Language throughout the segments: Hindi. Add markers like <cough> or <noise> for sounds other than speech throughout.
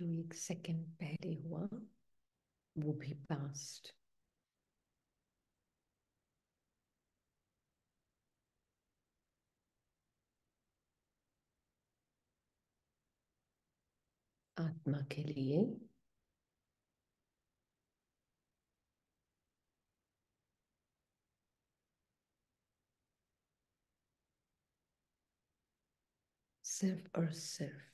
जो एक सेकंड पहले हुआ वो भी पास्ट आत्मा के लिए सिर्फ और सिर्फ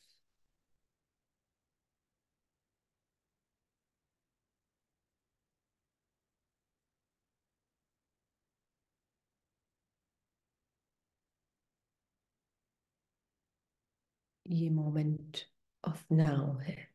your moment of now. mm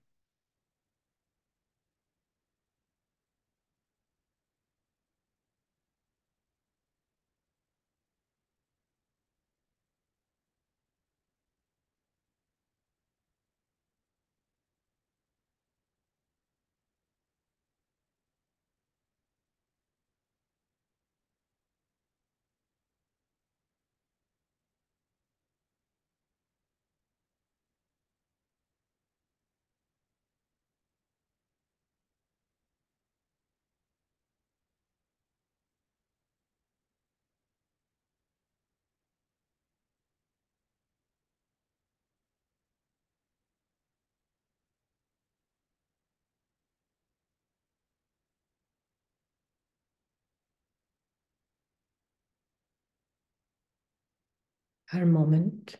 her moment.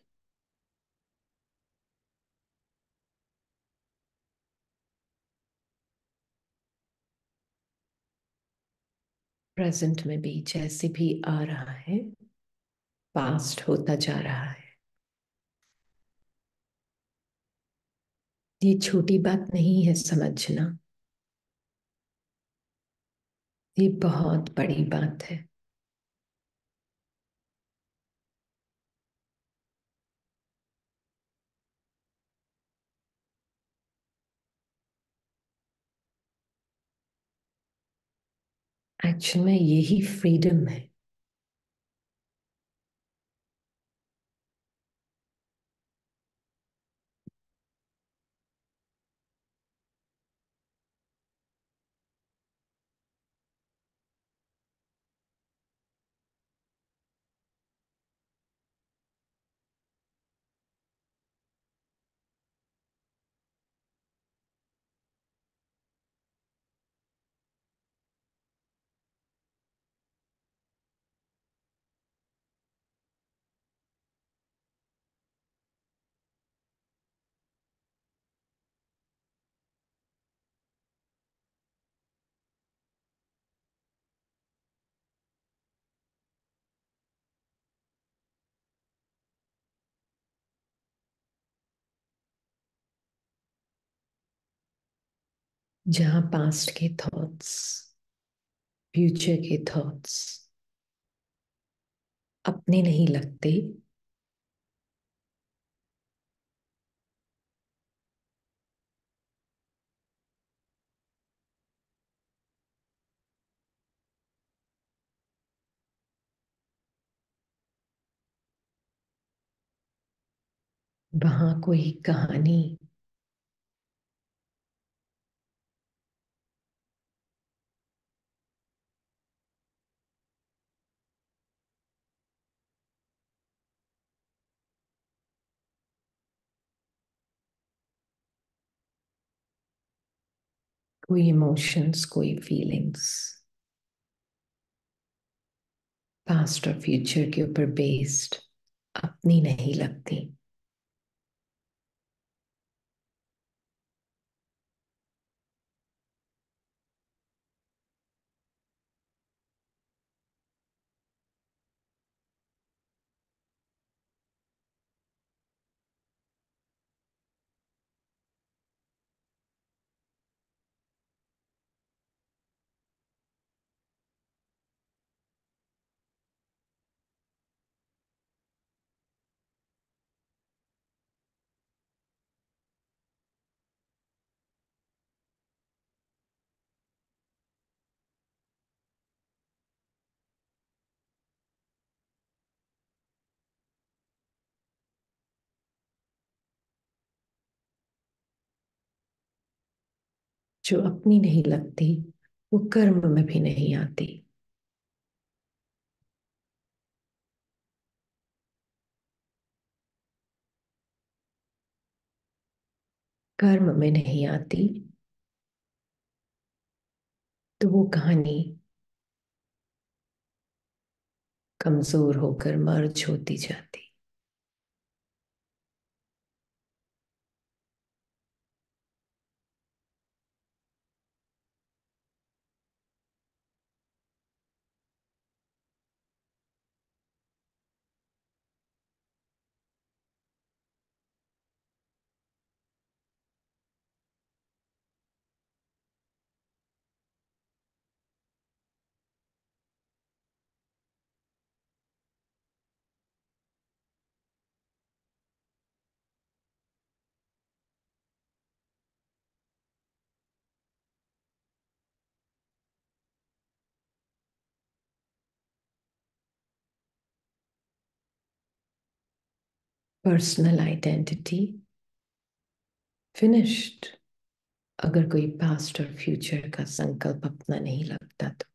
Present में भी जैसे भी आ रहा है पास्ट होता जा रहा है ये छोटी बात नहीं है समझना ये बहुत बड़ी बात है एक्चुअल में यही फ्रीडम है जहां पास्ट के थॉट्स फ्यूचर के थॉट्स अपने नहीं लगते वहां कोई कहानी कोई इमोशंस कोई फीलिंग्स पास्ट और फ्यूचर के ऊपर बेस्ड अपनी नहीं लगती जो अपनी नहीं लगती वो कर्म में भी नहीं आती कर्म में नहीं आती तो वो कहानी कमजोर होकर मर्ज होती जाती पर्सनल आइडेंटिटी फिनिश्ड अगर कोई पास्ट और फ्यूचर का संकल्प अपना नहीं लगता तो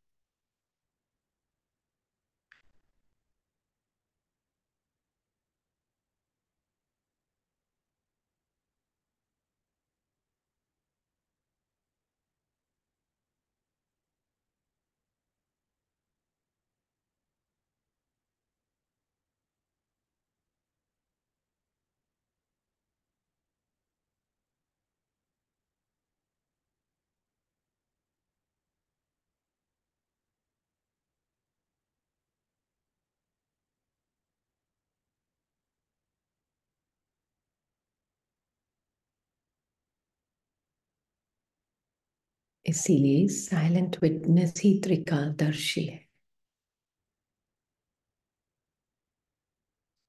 इसीलिए साइलेंट विटनेस ही त्रिकालदर्शी है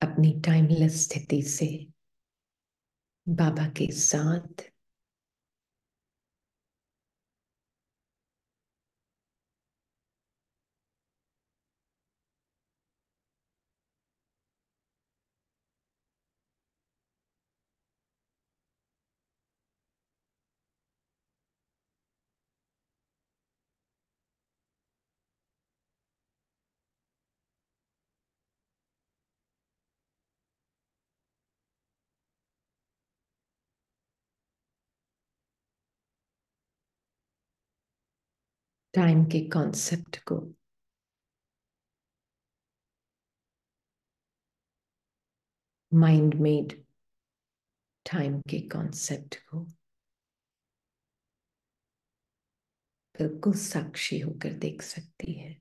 अपनी टाइमलेस स्थिति से बाबा के साथ टाइम के कॉन्सेप्ट को माइंड मेड टाइम के कॉन्सेप्ट को बिल्कुल साक्षी होकर देख सकती है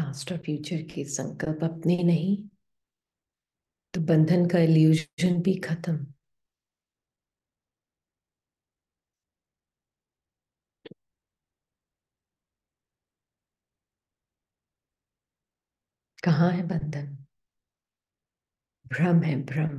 पास्ट और फ्यूचर के संकल्प अपने नहीं तो बंधन का इल्यूजन भी खत्म कहाँ है बंधन भ्रम है भ्रम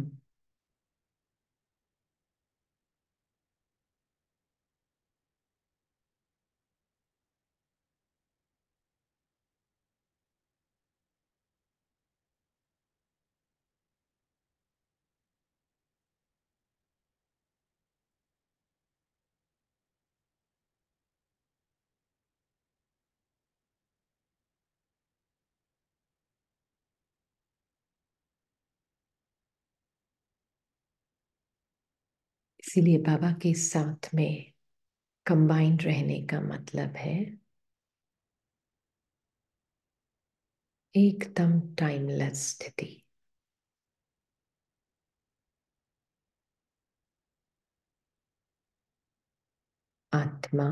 इसीलिए बाबा के साथ में कंबाइंड रहने का मतलब है एकदम टाइमलेस स्थिति आत्मा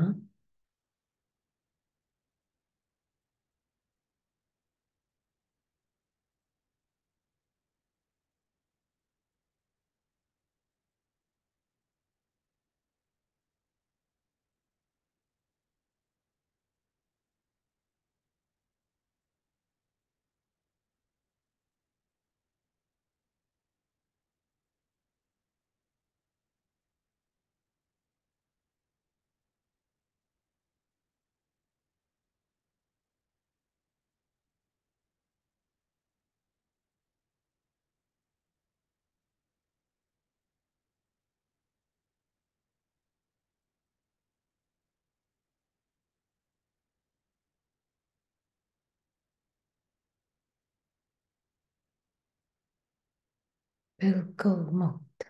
Pilkel mode.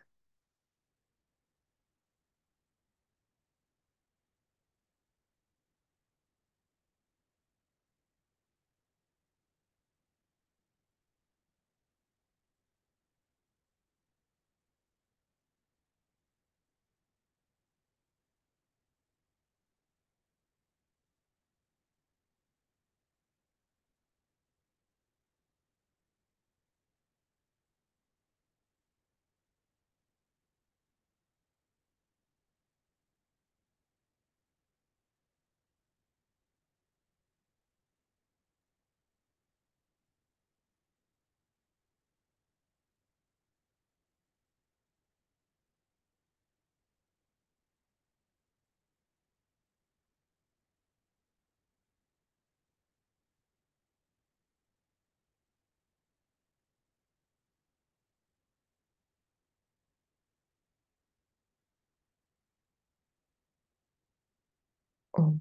哦。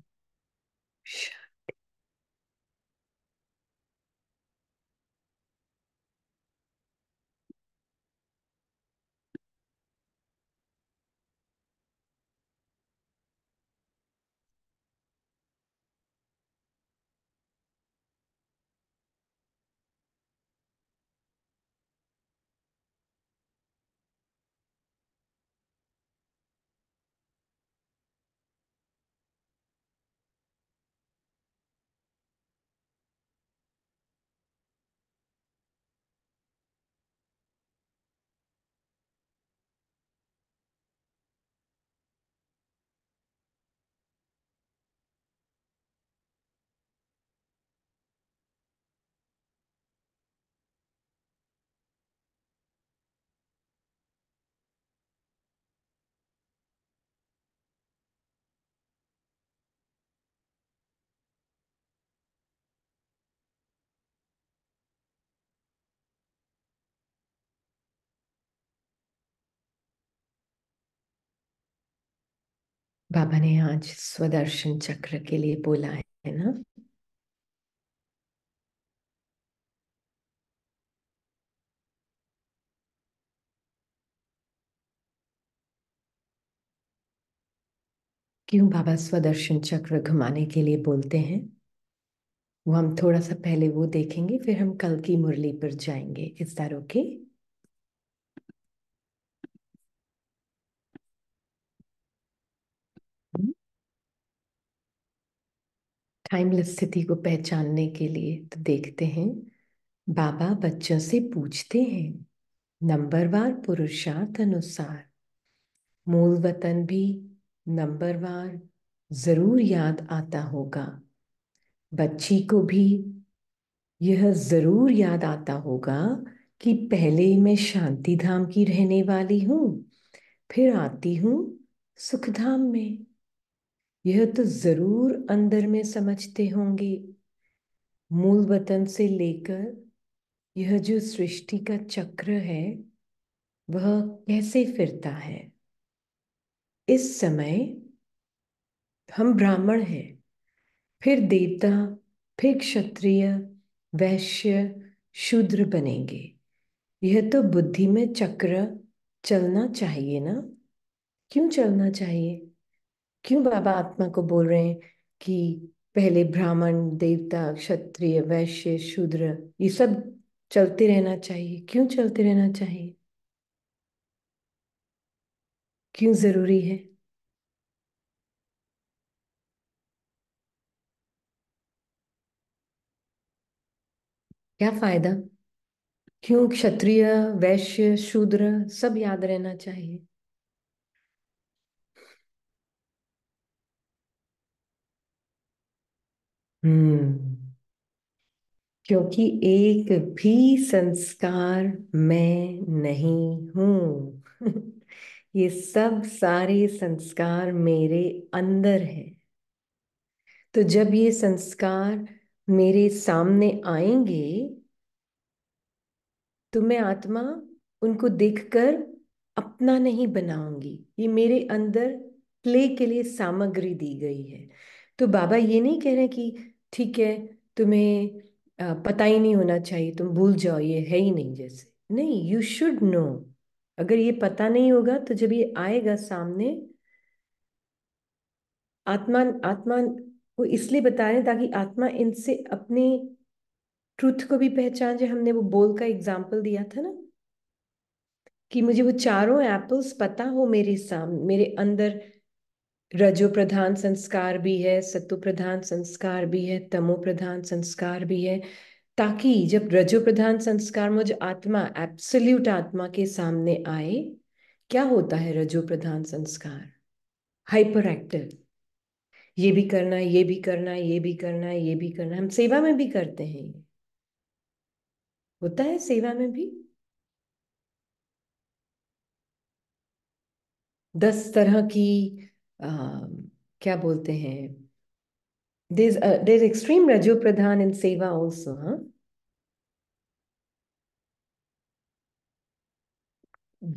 बाबा ने आज स्वदर्शन चक्र के लिए बोला है ना क्यों बाबा स्वदर्शन चक्र घुमाने के लिए बोलते हैं वो हम थोड़ा सा पहले वो देखेंगे फिर हम कल की मुरली पर जाएंगे इस दार ओके okay? टाइमलेस स्थिति को पहचानने के लिए तो देखते हैं बाबा बच्चों से पूछते हैं नंबरवार पुरुषार्थ अनुसार मूल वतन भी नंबरवार जरूर याद आता होगा बच्ची को भी यह जरूर याद आता होगा कि पहले मैं शांति धाम की रहने वाली हूँ फिर आती हूँ सुखधाम में यह तो जरूर अंदर में समझते होंगे मूल वतन से लेकर यह जो सृष्टि का चक्र है वह कैसे फिरता है इस समय हम ब्राह्मण हैं फिर देवता फिर क्षत्रिय वैश्य शूद्र बनेंगे यह तो बुद्धि में चक्र चलना चाहिए ना क्यों चलना चाहिए क्यों बाबा आत्मा को बोल रहे हैं कि पहले ब्राह्मण देवता क्षत्रिय वैश्य शूद्र ये सब चलते रहना चाहिए क्यों चलते रहना चाहिए क्यों जरूरी है क्या फायदा क्यों क्षत्रिय वैश्य शूद्र सब याद रहना चाहिए हम्म। क्योंकि एक भी संस्कार मैं नहीं हूं <laughs> ये सब सारे संस्कार मेरे अंदर है तो जब ये संस्कार मेरे सामने आएंगे तो मैं आत्मा उनको देखकर अपना नहीं बनाऊंगी ये मेरे अंदर प्ले के लिए सामग्री दी गई है तो बाबा ये नहीं कह रहे कि ठीक है तुम्हें पता ही नहीं होना चाहिए तुम भूल जाओ ये है ही नहीं जैसे नहीं यू शुड नो अगर ये पता नहीं होगा तो जब ये आएगा सामने आत्मा आत्मा वो इसलिए बता रहे हैं ताकि आत्मा इनसे अपने ट्रुथ को भी पहचान जाए हमने वो बोल का एग्जाम्पल दिया था ना कि मुझे वो चारों एप्पल्स पता हो मेरे सामने मेरे अंदर रजो प्रधान संस्कार भी है सत्व प्रधान संस्कार भी है तमो प्रधान संस्कार भी है ताकि जब रजो प्रधान संस्कार मुझ आत्मा एब्सोल्यूट आत्मा के सामने आए क्या होता है रजो प्रधान संस्कार हाइपर एक्टिव ये भी करना ये भी करना ये भी करना ये भी करना हम सेवा में भी करते हैं होता है सेवा में भी दस तरह की क्या बोलते हैं there's uh, there's extreme raju pradhan in seva also huh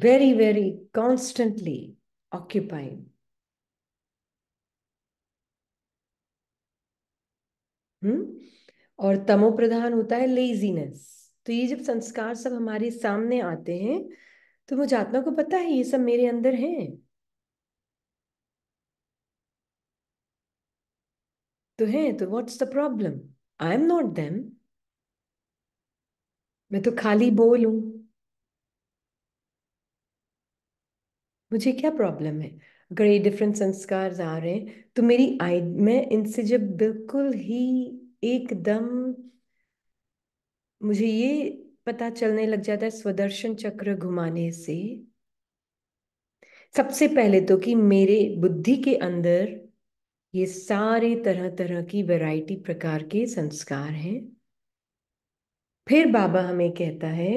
very very constantly occupied हम्म और तमो प्रधान होता है लेजीनेस तो ये जब संस्कार सब हमारे सामने आते हैं तो मुझे आत्मा को पता है ये सब मेरे अंदर हैं तो है तो what's the problem I am not them मैं तो खाली बोल हूं मुझे क्या प्रॉब्लम है अगर ये डिफरेंट संस्कार आ रहे हैं तो मेरी आई मैं इनसे जब बिल्कुल ही एकदम मुझे ये पता चलने लग जाता है स्वदर्शन चक्र घुमाने से सबसे पहले तो कि मेरे बुद्धि के अंदर ये सारे तरह तरह की वैरायटी प्रकार के संस्कार हैं फिर बाबा हमें कहता है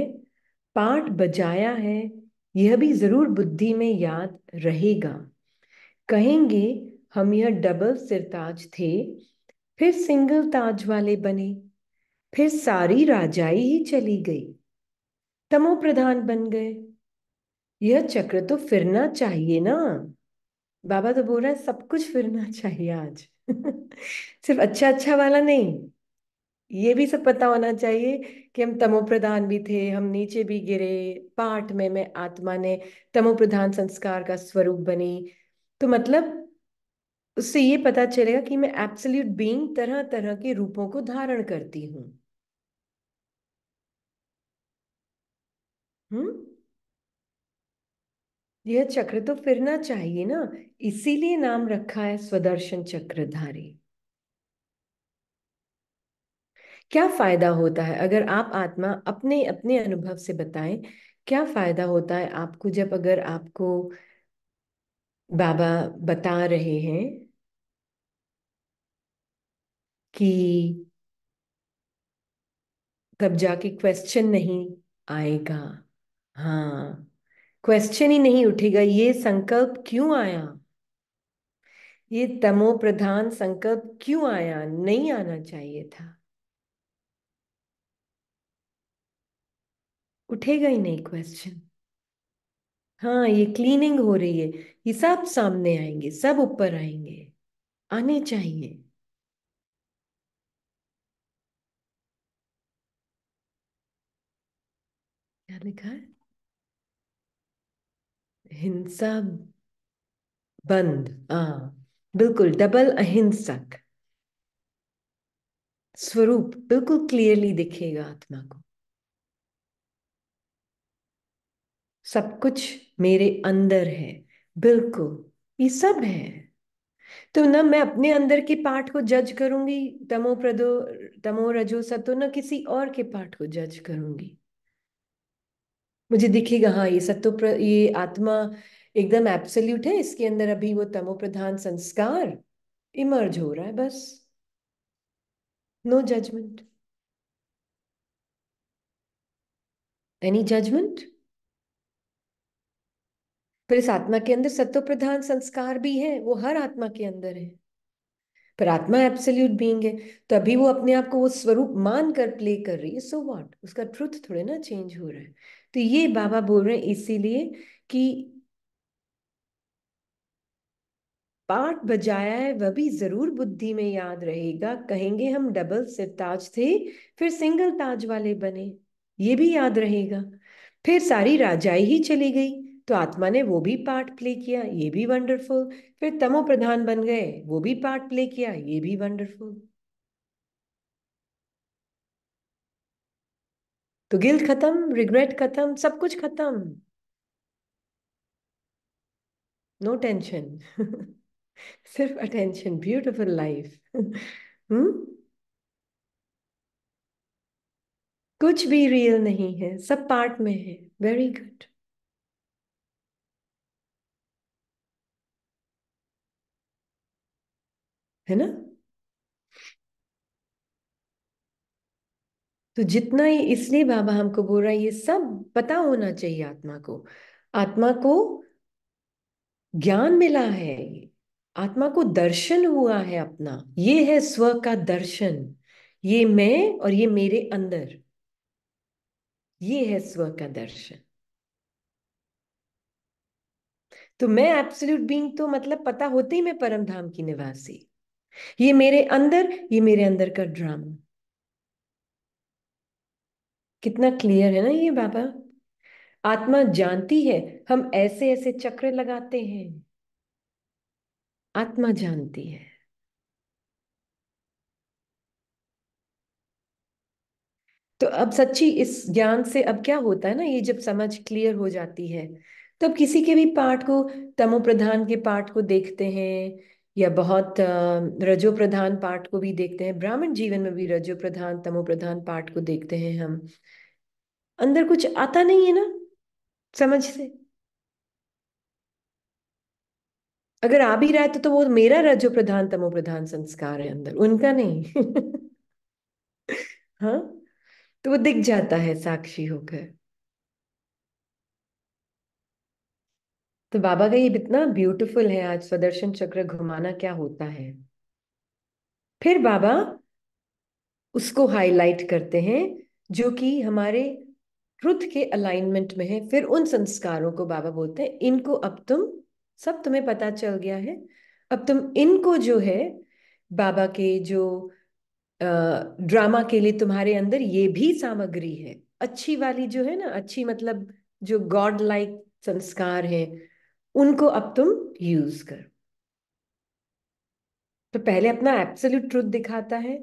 पाठ बजाया है यह भी जरूर बुद्धि में याद रहेगा कहेंगे हम यह डबल सिरताज थे फिर सिंगल ताज वाले बने फिर सारी राजाई ही चली गई तमो प्रधान बन गए यह चक्र तो फिरना चाहिए ना बाबा तो बोल रहा है सब कुछ फिरना <laughs> चाहिए आज सिर्फ अच्छा अच्छा वाला नहीं ये भी सब पता होना चाहिए कि हम तमो प्रधान भी थे हम नीचे भी गिरे पाठ में मैं आत्मा ने तमो प्रधान संस्कार का स्वरूप बनी तो मतलब उससे ये पता चलेगा कि मैं एब्सोल्यूट बीइंग तरह तरह के रूपों को धारण करती हूँ हम्म यह चक्र तो फिरना चाहिए ना इसीलिए नाम रखा है स्वदर्शन चक्रधारी क्या फायदा होता है अगर आप आत्मा अपने अपने अनुभव से बताएं क्या फायदा होता है आपको जब अगर आपको बाबा बता रहे हैं कि तब जाके क्वेश्चन नहीं आएगा हाँ क्वेश्चन ही नहीं उठेगा ये संकल्प क्यों आया ये तमो प्रधान संकल्प क्यों आया नहीं आना चाहिए था उठेगा ही नहीं क्वेश्चन हाँ ये क्लीनिंग हो रही है ये सब सामने आएंगे सब ऊपर आएंगे आने चाहिए क्या लिखा है हिंसा बंद हाँ बिल्कुल डबल अहिंसक स्वरूप बिल्कुल क्लियरली दिखेगा आत्मा को सब कुछ मेरे अंदर है बिल्कुल ये सब है तो ना मैं अपने अंदर के पाठ को जज करूंगी तमो प्रदो तमो रजो सतो ना किसी और के पाठ को जज करूंगी मुझे दिखेगा हाँ ये सत्व ये आत्मा एकदम एब्सोल्यूट है इसके अंदर अभी वो तमो प्रधान संस्कार इमर्ज हो रहा है बस नो जजमेंट एनी जजमेंट पर इस आत्मा के अंदर सत्व प्रधान संस्कार भी है वो हर आत्मा के अंदर है पर आत्मा एब्सोल्यूट बींग है तो अभी वो अपने आप को वो स्वरूप मान कर प्ले कर रही है सो so वॉट उसका ट्रुथ थोड़े ना चेंज हो रहा है तो ये बाबा बोल रहे हैं इसीलिए कि पाठ बजाया है वह भी जरूर बुद्धि में याद रहेगा कहेंगे हम डबल सिरताज थे फिर सिंगल ताज वाले बने ये भी याद रहेगा फिर सारी राजाई ही चली गई तो आत्मा ने वो भी पार्ट प्ले किया ये भी वंडरफुल फिर तमो प्रधान बन गए वो भी पार्ट प्ले किया ये भी वंडरफुल तो गिल्ट खत्म रिग्रेट खत्म सब कुछ खत्म नो टेंशन <laughs> सिर्फ अटेंशन ब्यूटिफुल लाइफ हम्म कुछ भी रियल नहीं है सब पार्ट में है वेरी गुड है ना तो जितना ही इसलिए बाबा हमको बोल रहा है ये सब पता होना चाहिए आत्मा को आत्मा को ज्ञान मिला है आत्मा को दर्शन हुआ है अपना ये है स्व का दर्शन ये मैं और ये मेरे अंदर ये है स्व का दर्शन तो मैं एब्सोल्यूट बीइंग तो मतलब पता होते ही मैं परम धाम की निवासी ये मेरे अंदर ये मेरे अंदर का ड्रामा कितना क्लियर है ना ये बाबा आत्मा जानती है हम ऐसे ऐसे चक्र लगाते हैं आत्मा जानती है तो अब सच्ची इस ज्ञान से अब क्या होता है ना ये जब समझ क्लियर हो जाती है तब किसी के भी पाठ को तमो प्रधान के पाठ को देखते हैं या बहुत रजो प्रधान पाठ को भी देखते हैं ब्राह्मण जीवन में भी रजो प्रधान तमो प्रधान पाठ को देखते हैं हम अंदर कुछ आता नहीं है ना समझ से अगर आ भी रहा है तो, तो वो मेरा रजो प्रधान तमो प्रधान संस्कार है अंदर उनका नहीं <laughs> हाँ तो वो दिख जाता है साक्षी होकर तो बाबा का ये इतना ब्यूटीफुल है आज स्वदर्शन चक्र घुमाना क्या होता है फिर बाबा उसको हाईलाइट करते हैं जो कि हमारे ट्रुथ के अलाइनमेंट में है फिर उन संस्कारों को बाबा बोलते हैं इनको अब तुम सब तुम्हें पता चल गया है अब तुम इनको जो है बाबा के जो ड्रामा के लिए तुम्हारे अंदर ये भी सामग्री है अच्छी वाली जो है ना अच्छी मतलब जो गॉड लाइक संस्कार है उनको अब तुम यूज कर तो पहले अपना एब्सोल्यूट ट्रुथ दिखाता है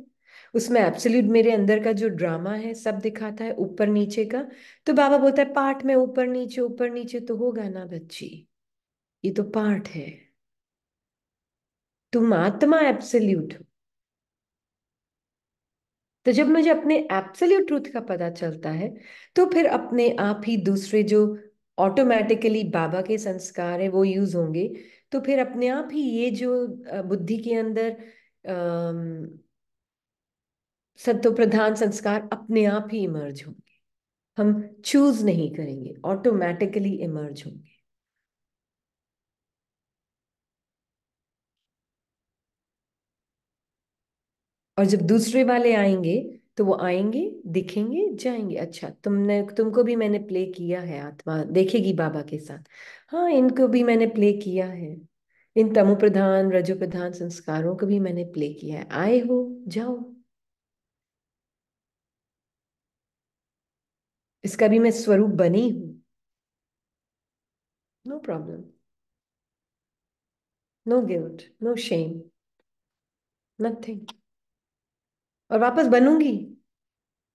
उसमें एब्सोल्यूट मेरे अंदर का जो ड्रामा है सब दिखाता है ऊपर नीचे का तो बाबा बोलता है पार्ट में ऊपर नीचे ऊपर नीचे तो होगा ना बच्ची ये तो पार्ट है तुम आत्मा एब्सोल्यूट हो तो जब मुझे अपने एब्सोल्यूट ट्रूथ का पता चलता है तो फिर अपने आप ही दूसरे जो ऑटोमेटिकली बाबा के संस्कार है वो यूज होंगे तो फिर अपने आप ही ये जो बुद्धि के अंदर सत्व प्रधान संस्कार अपने आप ही इमर्ज होंगे हम चूज नहीं करेंगे ऑटोमेटिकली इमर्ज होंगे और जब दूसरे वाले आएंगे तो वो आएंगे दिखेंगे जाएंगे अच्छा तुमने तुमको भी मैंने प्ले किया है आत्मा देखेगी बाबा के साथ हाँ इनको भी मैंने प्ले किया है इन तमु प्रधान रजो प्रधान संस्कारों को भी मैंने प्ले किया है आए हो जाओ इसका भी मैं स्वरूप बनी हूं no problem no guilt no shame nothing और वापस बनूंगी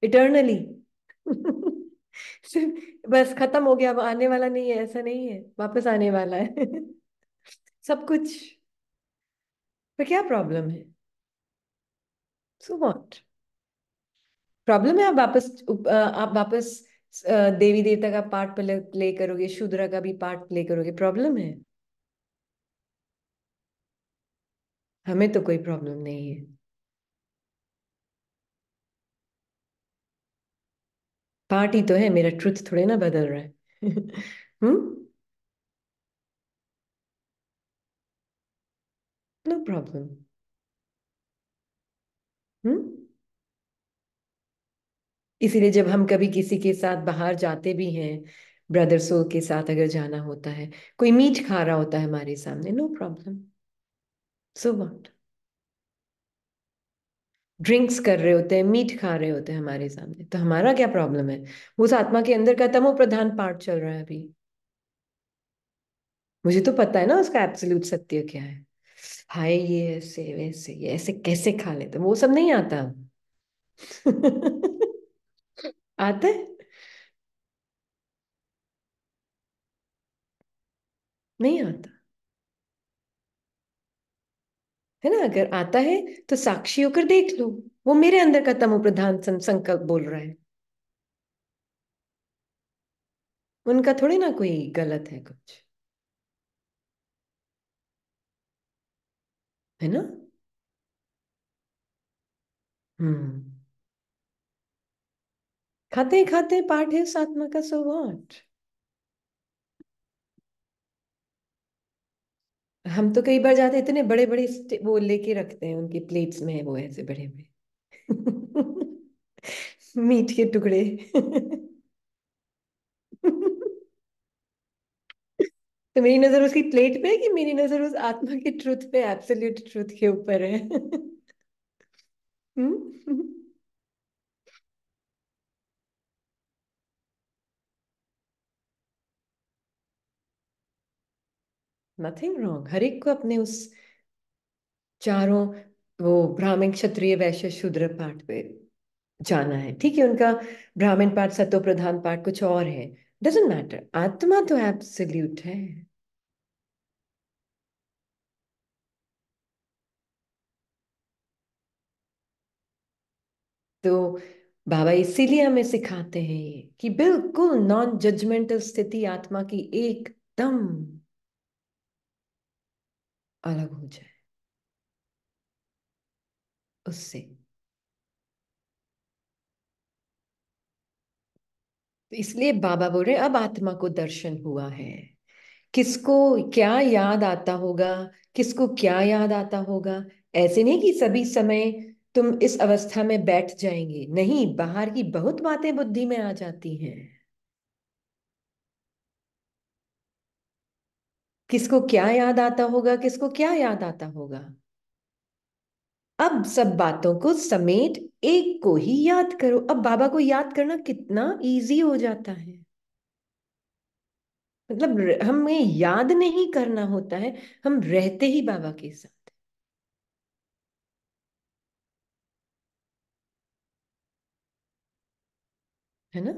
इटर्नली <laughs> बस खत्म हो गया अब आने वाला नहीं है ऐसा नहीं है वापस आने वाला है <laughs> सब कुछ पर क्या प्रॉब्लम है सो वॉट प्रॉब्लम है आप वापस आप वापस देवी देवता का पार्ट प्ले करोगे शूद्रा का भी पार्ट प्ले करोगे प्रॉब्लम है हमें तो कोई प्रॉब्लम नहीं है पार्टी तो है मेरा ट्रुथ थोड़े ना बदल रहा है <laughs> हम्म नो प्रॉब्लम हम्म इसीलिए जब हम कभी किसी के साथ बाहर जाते भी हैं ब्रदर सोल के साथ अगर जाना होता है कोई मीट खा रहा होता है हमारे सामने no problem so what drinks कर रहे होते हैं मीट खा रहे होते हैं हमारे सामने तो हमारा क्या प्रॉब्लम है उस आत्मा के अंदर का तमो प्रधान पार्ट चल रहा है अभी मुझे तो पता है ना उसका एब्सोल्यूट सत्य क्या है हाय ये ऐसे वैसे ये ऐसे कैसे खा लेते वो सब नहीं आता <laughs> आता नहीं आता है ना अगर आता है तो साक्षी होकर देख लो वो मेरे अंदर का तमो प्रधान संकल्प बोल रहा है उनका थोड़ी ना कोई गलत है कुछ है ना हम्म खाते खाते पाठ है सात्मा का सो वॉट हम तो कई बार जाते इतने बड़े बड़े वो लेके रखते हैं उनकी प्लेट्स में वो ऐसे बड़े बड़े <laughs> मीट के टुकड़े <laughs> तो मेरी नजर उसकी प्लेट पे है कि मेरी नजर उस आत्मा के ट्रुथ पे एब्सोल्यूट ट्रुथ के ऊपर है <laughs> हम्म? नथिंग रॉन्ग हर एक को अपने उस चारों वो ब्राह्मण क्षत्रिय वैश्य शूद्र पाठ पे जाना है ठीक है उनका ब्राह्मण पाठ सत्व प्रधान पाठ कुछ और है डजेंट मैटर आत्मा तो एब्सोल्यूट है तो बाबा इसीलिए हमें सिखाते हैं ये कि बिल्कुल नॉन जजमेंटल स्थिति आत्मा की एकदम अलग हो जाए उससे तो इसलिए बाबा बोल रहे अब आत्मा को दर्शन हुआ है किसको क्या याद आता होगा किसको क्या याद आता होगा ऐसे नहीं कि सभी समय तुम इस अवस्था में बैठ जाएंगे नहीं बाहर की बहुत बातें बुद्धि में आ जाती हैं किसको क्या याद आता होगा किसको क्या याद आता होगा अब सब बातों को समेट एक को ही याद करो अब बाबा को याद करना कितना इजी हो जाता है मतलब हमें याद नहीं करना होता है हम रहते ही बाबा के साथ है ना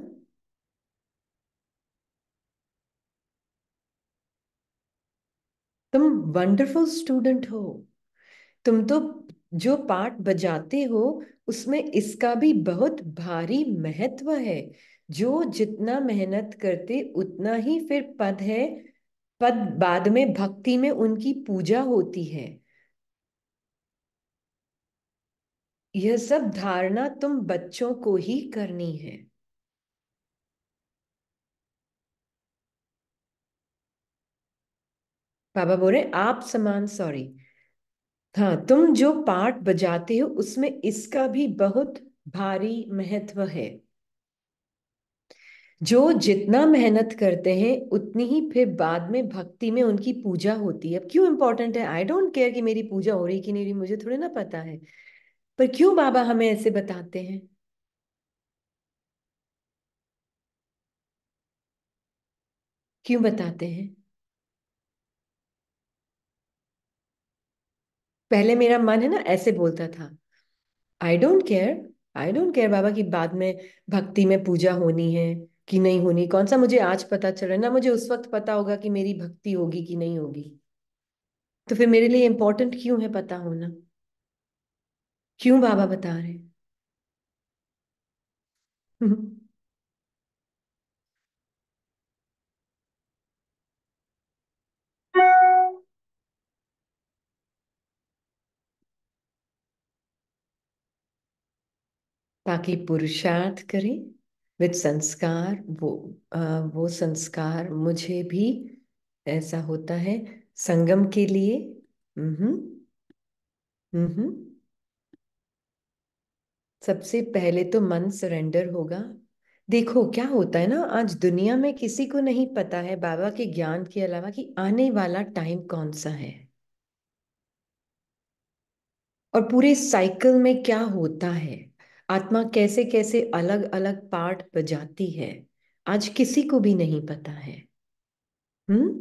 तुम वंडरफुल स्टूडेंट हो तुम तो जो पाठ बजाते हो उसमें इसका भी बहुत भारी महत्व है जो जितना मेहनत करते उतना ही फिर पद है पद बाद में भक्ति में उनकी पूजा होती है यह सब धारणा तुम बच्चों को ही करनी है बाबा बोले आप समान सॉरी हाँ तुम जो पाठ बजाते हो उसमें इसका भी बहुत भारी महत्व है जो जितना मेहनत करते हैं उतनी ही फिर बाद में भक्ति में उनकी पूजा होती है अब क्यों इंपॉर्टेंट है आई डोंट केयर कि मेरी पूजा हो रही कि नहीं रही मुझे थोड़ी ना पता है पर क्यों बाबा हमें ऐसे बताते हैं क्यों बताते हैं पहले मेरा मन है ना ऐसे बोलता था I don't care I don't care बाबा कि बाद में भक्ति में पूजा होनी है कि नहीं होनी कौन सा मुझे आज पता चल रहा है ना मुझे उस वक्त पता होगा कि मेरी भक्ति होगी कि नहीं होगी तो फिर मेरे लिए इम्पोर्टेंट क्यों है पता होना क्यों बाबा बता रहे ताकि पुरुषार्थ करें विद संस्कार वो आ, वो संस्कार मुझे भी ऐसा होता है संगम के लिए हम्म हम्म सबसे पहले तो मन सरेंडर होगा देखो क्या होता है ना आज दुनिया में किसी को नहीं पता है बाबा के ज्ञान के अलावा कि आने वाला टाइम कौन सा है और पूरे साइकिल में क्या होता है आत्मा कैसे कैसे अलग अलग पार्ट बजाती है आज किसी को भी नहीं पता है हम्म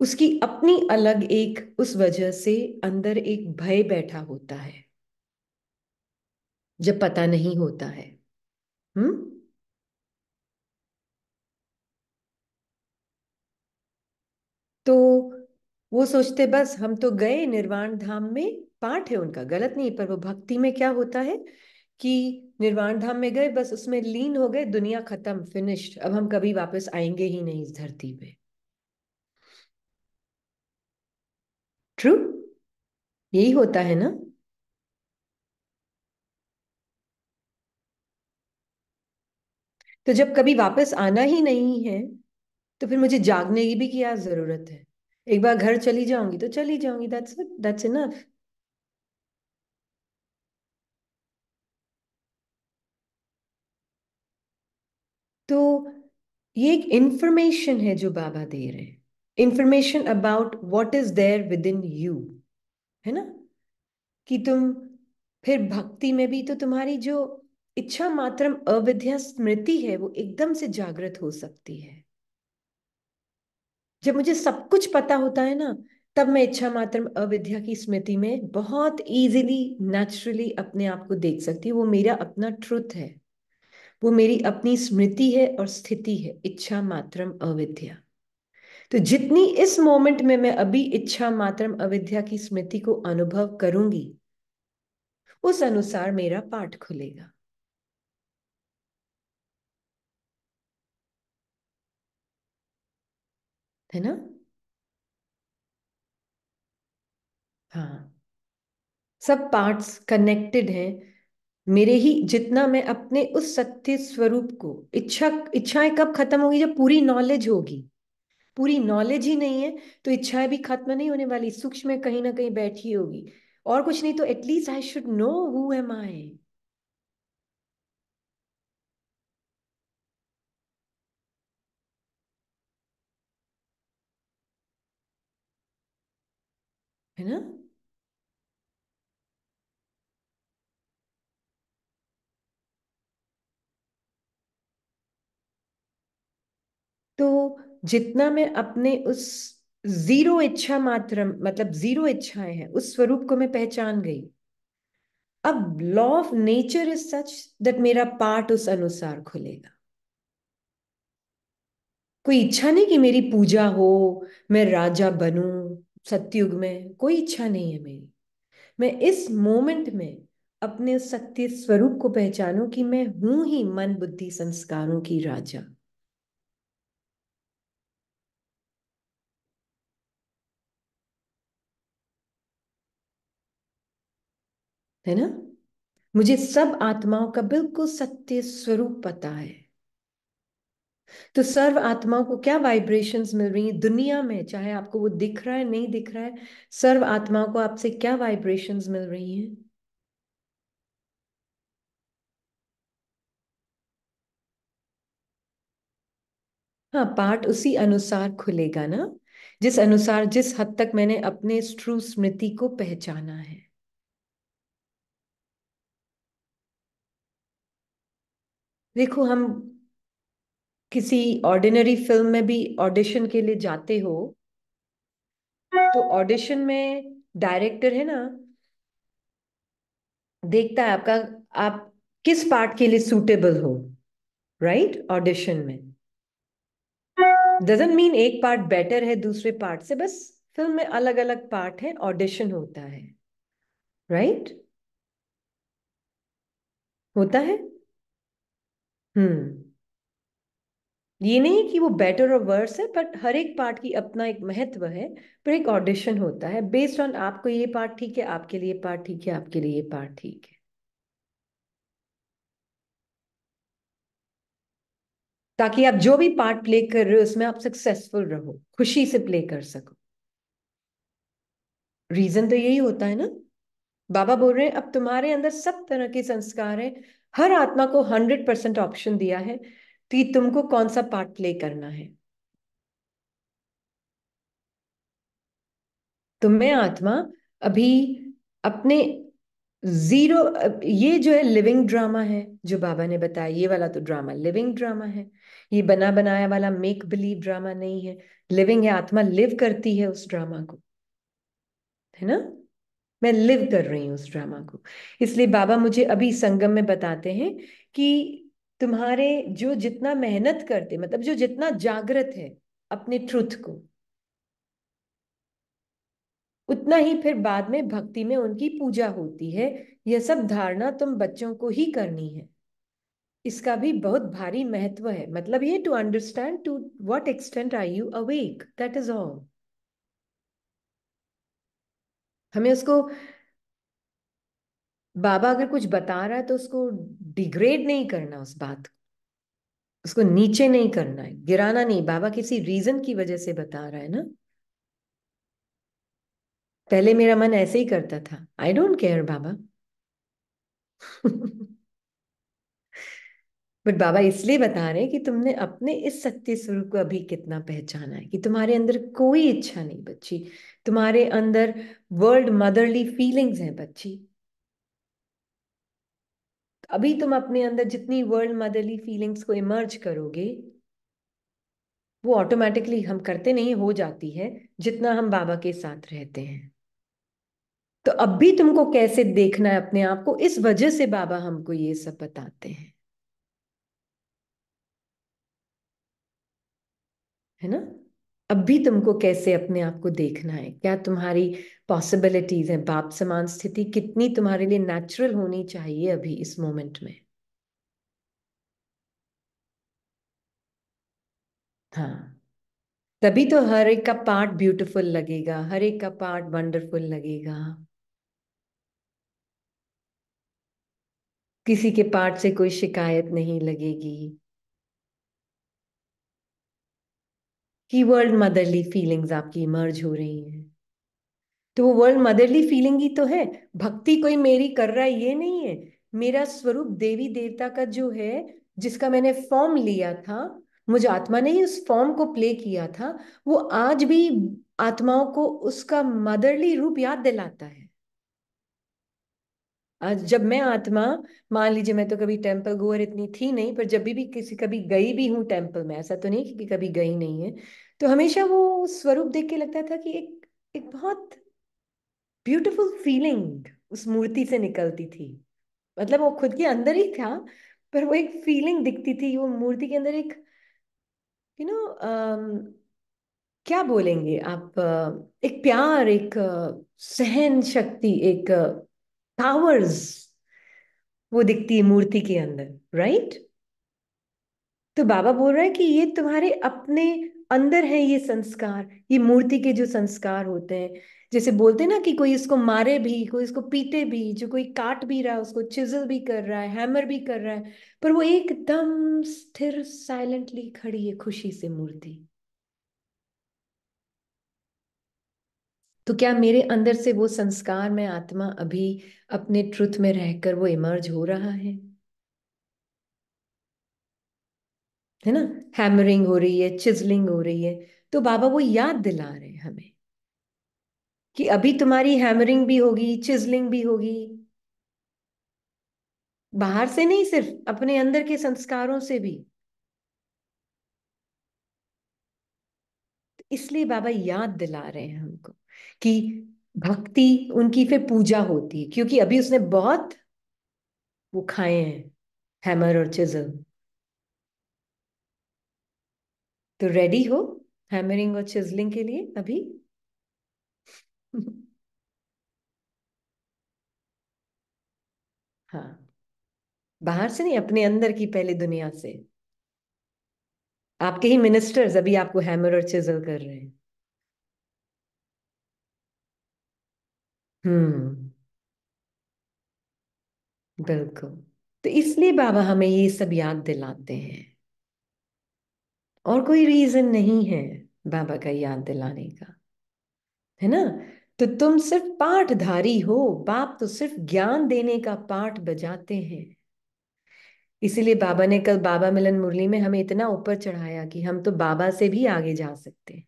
उसकी अपनी अलग एक उस वजह से अंदर एक भय बैठा होता है जब पता नहीं होता है हम्म तो वो सोचते बस हम तो गए निर्वाण धाम में पाठ है उनका गलत नहीं पर वो भक्ति में क्या होता है कि निर्वाण धाम में गए बस उसमें लीन हो गए दुनिया खत्म फिनिश्ड अब हम कभी वापस आएंगे ही नहीं इस धरती पे ट्रू यही होता है ना तो जब कभी वापस आना ही नहीं है तो फिर मुझे जागने की भी क्या जरूरत है एक बार घर चली जाऊंगी तो चली जाऊंगी दैट्स दैट्स इनफ तो ये एक इंफॉर्मेशन है जो बाबा दे रहे हैं information about what is there within you है ना कि तुम फिर भक्ति में भी तो तुम्हारी जो इच्छा मात्रम अविद्या स्मृति है वो एकदम से जागृत हो सकती है जब मुझे सब कुछ पता होता है ना तब मैं इच्छा मात्रम अविद्या की स्मृति में बहुत इजीली नेचुरली अपने आप को देख सकती हूँ वो मेरा अपना ट्रुथ है वो मेरी अपनी स्मृति है और स्थिति है इच्छा मात्रम अविद्या तो जितनी इस मोमेंट में मैं अभी इच्छा मात्रम अविद्या की स्मृति को अनुभव करूंगी उस अनुसार मेरा पाठ खुलेगा है ना हाँ सब पार्ट्स कनेक्टेड हैं मेरे ही जितना मैं अपने उस सत्य स्वरूप को इच्छा इच्छाएं कब खत्म होगी जब पूरी नॉलेज होगी पूरी नॉलेज ही नहीं है तो इच्छाएं भी खत्म नहीं होने वाली सूक्ष्म में कहीं ना कहीं बैठी होगी और कुछ नहीं तो at least I should know who am I है ना तो जितना मैं अपने उस जीरो इच्छा मात्र मतलब जीरो इच्छाएं हैं उस स्वरूप को मैं पहचान गई अब law of nature is such that मेरा पार्ट उस अनुसार खुलेगा कोई इच्छा नहीं कि मेरी पूजा हो मैं राजा बनू सत्युग में कोई इच्छा नहीं है मेरी मैं इस मोमेंट में अपने सत्य स्वरूप को पहचानू कि मैं हूं ही मन बुद्धि संस्कारों की राजा है ना मुझे सब आत्माओं का बिल्कुल सत्य स्वरूप पता है तो सर्व आत्माओं को क्या वाइब्रेशंस मिल रही है दुनिया में चाहे आपको वो दिख रहा है नहीं दिख रहा है सर्व आत्माओं को आपसे क्या वाइब्रेशंस मिल रही हैं हाँ पाठ उसी अनुसार खुलेगा ना जिस अनुसार जिस हद तक मैंने अपने स्ट्रू स्मृति को पहचाना है देखो हम किसी ऑर्डिनरी फिल्म में भी ऑडिशन के लिए जाते हो तो ऑडिशन में डायरेक्टर है ना देखता है आपका आप किस पार्ट के लिए सूटेबल हो राइट ऑडिशन में डजेंट मीन एक पार्ट बेटर है दूसरे पार्ट से बस फिल्म में अलग अलग पार्ट है ऑडिशन होता है राइट right? होता है हम्म। ये नहीं कि वो बेटर और वर्स है बट हर एक पार्ट की अपना एक महत्व है पर एक ऑडिशन होता है बेस्ड ऑन आपको ये पार्ट ठीक है आपके लिए पार्ट ठीक है आपके लिए ये पार्ट ठीक है ताकि आप जो भी पार्ट प्ले कर रहे हो उसमें आप सक्सेसफुल रहो खुशी से प्ले कर सको रीजन तो यही होता है ना बाबा बोल रहे हैं अब तुम्हारे अंदर सब तरह के संस्कार हैं हर आत्मा को हंड्रेड परसेंट ऑप्शन दिया है कि तुमको कौन सा पार्ट प्ले करना है मैं आत्मा अभी अपने जीरो ये जो है लिविंग ड्रामा है जो बाबा ने बताया ये वाला तो ड्रामा लिविंग ड्रामा है ये बना बनाया वाला मेक बिलीव ड्रामा नहीं है लिविंग है आत्मा लिव करती है उस ड्रामा को है ना मैं लिव कर रही हूँ उस ड्रामा को इसलिए बाबा मुझे अभी संगम में बताते हैं कि तुम्हारे जो जितना मेहनत करते मतलब जो जितना जागृत है अपने ट्रुथ को उतना ही फिर बाद में भक्ति में उनकी पूजा होती है यह सब धारणा तुम बच्चों को ही करनी है इसका भी बहुत भारी महत्व है मतलब ये to understand to what extent are you awake that is all हमें उसको बाबा अगर कुछ बता रहा है तो उसको डिग्रेड नहीं करना उस बात को उसको नीचे नहीं करना है गिराना नहीं बाबा किसी रीजन की वजह से बता रहा है ना पहले मेरा मन ऐसे ही करता था आई डोंट केयर बाबा बट बाबा इसलिए बता रहे हैं कि तुमने अपने इस सत्य स्वरूप को अभी कितना पहचाना है कि तुम्हारे अंदर कोई इच्छा नहीं बची तुम्हारे अंदर वर्ल्ड मदरली फीलिंग्स हैं बच्ची अभी तुम अपने अंदर जितनी वर्ल्ड मदरली फीलिंग्स को इमर्ज करोगे वो ऑटोमेटिकली हम करते नहीं हो जाती है जितना हम बाबा के साथ रहते हैं तो अब भी तुमको कैसे देखना है अपने आप को इस वजह से बाबा हमको ये सब बताते हैं है ना अब भी तुमको कैसे अपने आप को देखना है क्या तुम्हारी पॉसिबिलिटीज है बाप समान स्थिति कितनी तुम्हारे लिए नेचुरल होनी चाहिए अभी इस मोमेंट में हाँ तभी तो हर एक का पार्ट ब्यूटीफुल लगेगा हर एक का पार्ट वंडरफुल लगेगा किसी के पार्ट से कोई शिकायत नहीं लगेगी कि वर्ल्ड मदरली फीलिंग्स आपकी इमर्ज हो रही हैं तो वो वर्ल्ड मदरली फीलिंग ही तो है भक्ति कोई मेरी कर रहा है ये नहीं है मेरा स्वरूप देवी देवता का जो है जिसका मैंने फॉर्म लिया था मुझे आत्मा ने ही उस फॉर्म को प्ले किया था वो आज भी आत्माओं को उसका मदरली रूप याद दिलाता है जब मैं आत्मा मान लीजिए मैं तो कभी टेम्पल गोअर इतनी थी नहीं पर जब भी, भी किसी कभी गई भी हूँ टेम्पल में ऐसा तो नहीं कि कभी गई नहीं है तो हमेशा वो स्वरूप देख के लगता था कि एक एक बहुत ब्यूटीफुल फीलिंग उस मूर्ति से निकलती थी मतलब वो खुद के अंदर ही था पर वो एक फीलिंग दिखती थी वो मूर्ति के अंदर एक यू you नो know, क्या बोलेंगे आप एक प्यार एक सहन शक्ति एक पावर्स वो दिखती है मूर्ति के अंदर राइट तो बाबा बोल रहा है कि ये तुम्हारे अपने अंदर है ये संस्कार ये मूर्ति के जो संस्कार होते हैं जैसे बोलते ना कि कोई इसको मारे भी कोई इसको पीटे भी जो कोई काट भी रहा है उसको चिजल भी कर रहा है हैमर भी कर रहा है पर वो एकदम स्थिर साइलेंटली खड़ी है खुशी से मूर्ति तो क्या मेरे अंदर से वो संस्कार में आत्मा अभी अपने ट्रुथ में रहकर वो इमर्ज हो रहा है है ना हैमरिंग हो रही है चिजलिंग हो रही है तो बाबा वो याद दिला रहे हैं हमें कि अभी तुम्हारी हैमरिंग भी होगी चिजलिंग भी होगी बाहर से नहीं सिर्फ अपने अंदर के संस्कारों से भी इसलिए बाबा याद दिला रहे हैं हमको कि भक्ति उनकी फिर पूजा होती है क्योंकि अभी उसने बहुत वो खाए हैं हैमर और चिजल तो रेडी हो हैमरिंग और चिजलिंग के लिए अभी <laughs> हाँ बाहर से नहीं अपने अंदर की पहले दुनिया से आपके ही मिनिस्टर्स अभी आपको हैमर और चिजल कर रहे हैं हम्म बिल्कुल तो इसलिए बाबा हमें ये सब याद दिलाते हैं और कोई रीजन नहीं है बाबा का याद दिलाने का है ना तो तुम सिर्फ पाठधारी हो बाप तो सिर्फ ज्ञान देने का पाठ बजाते हैं इसीलिए बाबा ने कल बाबा मिलन मुरली में हमें इतना ऊपर चढ़ाया कि हम तो बाबा से भी आगे जा सकते हैं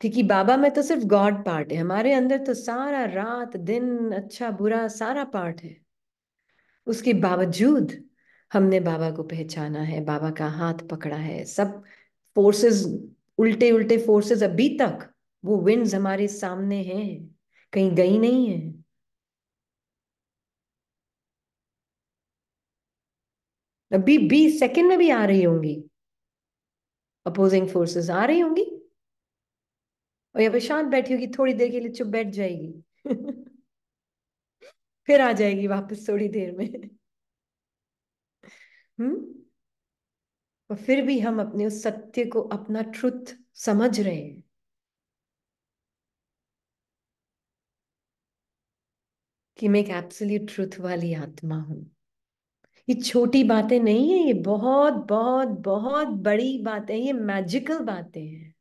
क्योंकि बाबा में तो सिर्फ गॉड पार्ट है हमारे अंदर तो सारा रात दिन अच्छा बुरा सारा पार्ट है उसके बावजूद हमने बाबा को पहचाना है बाबा का हाथ पकड़ा है सब फोर्सेस उल्टे उल्टे फोर्सेस अभी तक वो विंड्स हमारे सामने हैं कहीं गई नहीं है अभी बीस सेकंड में भी आ रही होंगी अपोजिंग फोर्सेस आ रही होंगी और यहाँ पे शांत बैठी होगी थोड़ी देर के लिए चुप बैठ जाएगी <laughs> फिर आ जाएगी वापस थोड़ी देर में <laughs> हम्म और फिर भी हम अपने उस सत्य को अपना ट्रुथ समझ रहे हैं कि मैं एक एब्सोल्यूट ट्रुथ वाली आत्मा हूं ये छोटी बातें नहीं है ये बहुत बहुत बहुत बड़ी बातें ये मैजिकल बातें हैं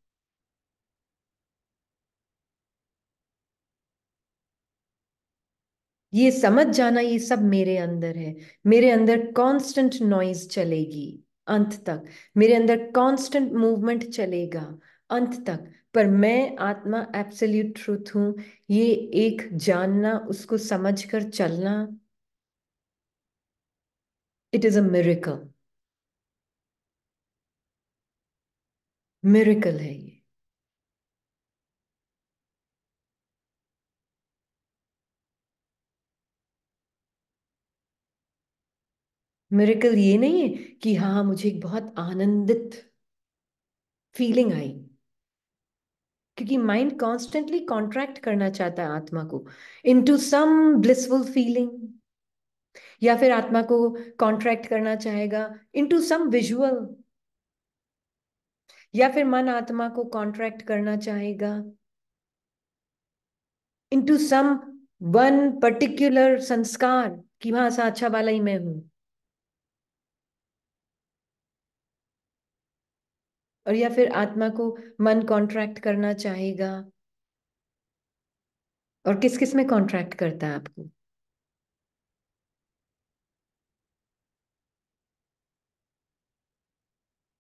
ये समझ जाना ये सब मेरे अंदर है मेरे अंदर कांस्टेंट नॉइज चलेगी अंत तक मेरे अंदर कांस्टेंट मूवमेंट चलेगा अंत तक पर मैं आत्मा एब्सोल्यूट ट्रूथ हूं ये एक जानना उसको समझकर चलना it is a miracle miracle है ये मेरिकल ये नहीं है कि हाँ मुझे एक बहुत आनंदित फीलिंग आई क्योंकि माइंड कॉन्स्टेंटली कॉन्ट्रैक्ट करना चाहता है आत्मा को इनटू सम ब्लिसफुल फीलिंग या फिर आत्मा को कॉन्ट्रैक्ट करना चाहेगा इनटू सम विजुअल या फिर मन आत्मा को कॉन्ट्रैक्ट करना चाहेगा इनटू सम वन पर्टिकुलर संस्कार कि हाँ अच्छा वाला ही मैं हूं और या फिर आत्मा को मन कॉन्ट्रैक्ट करना चाहेगा और किस किस में कॉन्ट्रैक्ट करता है आपको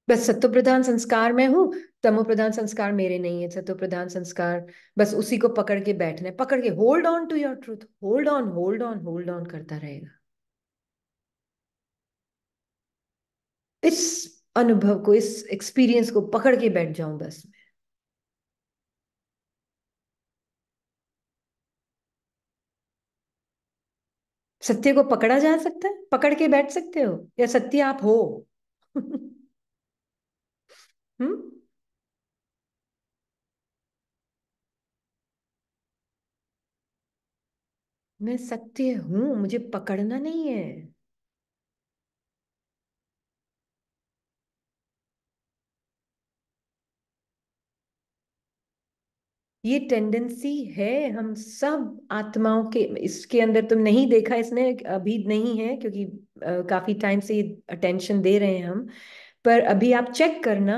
बस सत्व प्रधान संस्कार में हूं तमो प्रधान संस्कार मेरे नहीं है सत्व प्रधान संस्कार बस उसी को पकड़ के बैठना है पकड़ के hold on to your truth hold on hold on hold on करता रहेगा इस अनुभव को इस एक्सपीरियंस को पकड़ के बैठ जाऊं बस में सत्य को पकड़ा जा सकता है पकड़ के बैठ सकते हो या सत्य आप हो <laughs> हम्म मैं सत्य हूं मुझे पकड़ना नहीं है ये टेंडेंसी है हम सब आत्माओं के इसके अंदर तुम तो नहीं देखा इसने अभी नहीं है क्योंकि काफी टाइम से ये अटेंशन दे रहे हैं हम पर अभी आप चेक करना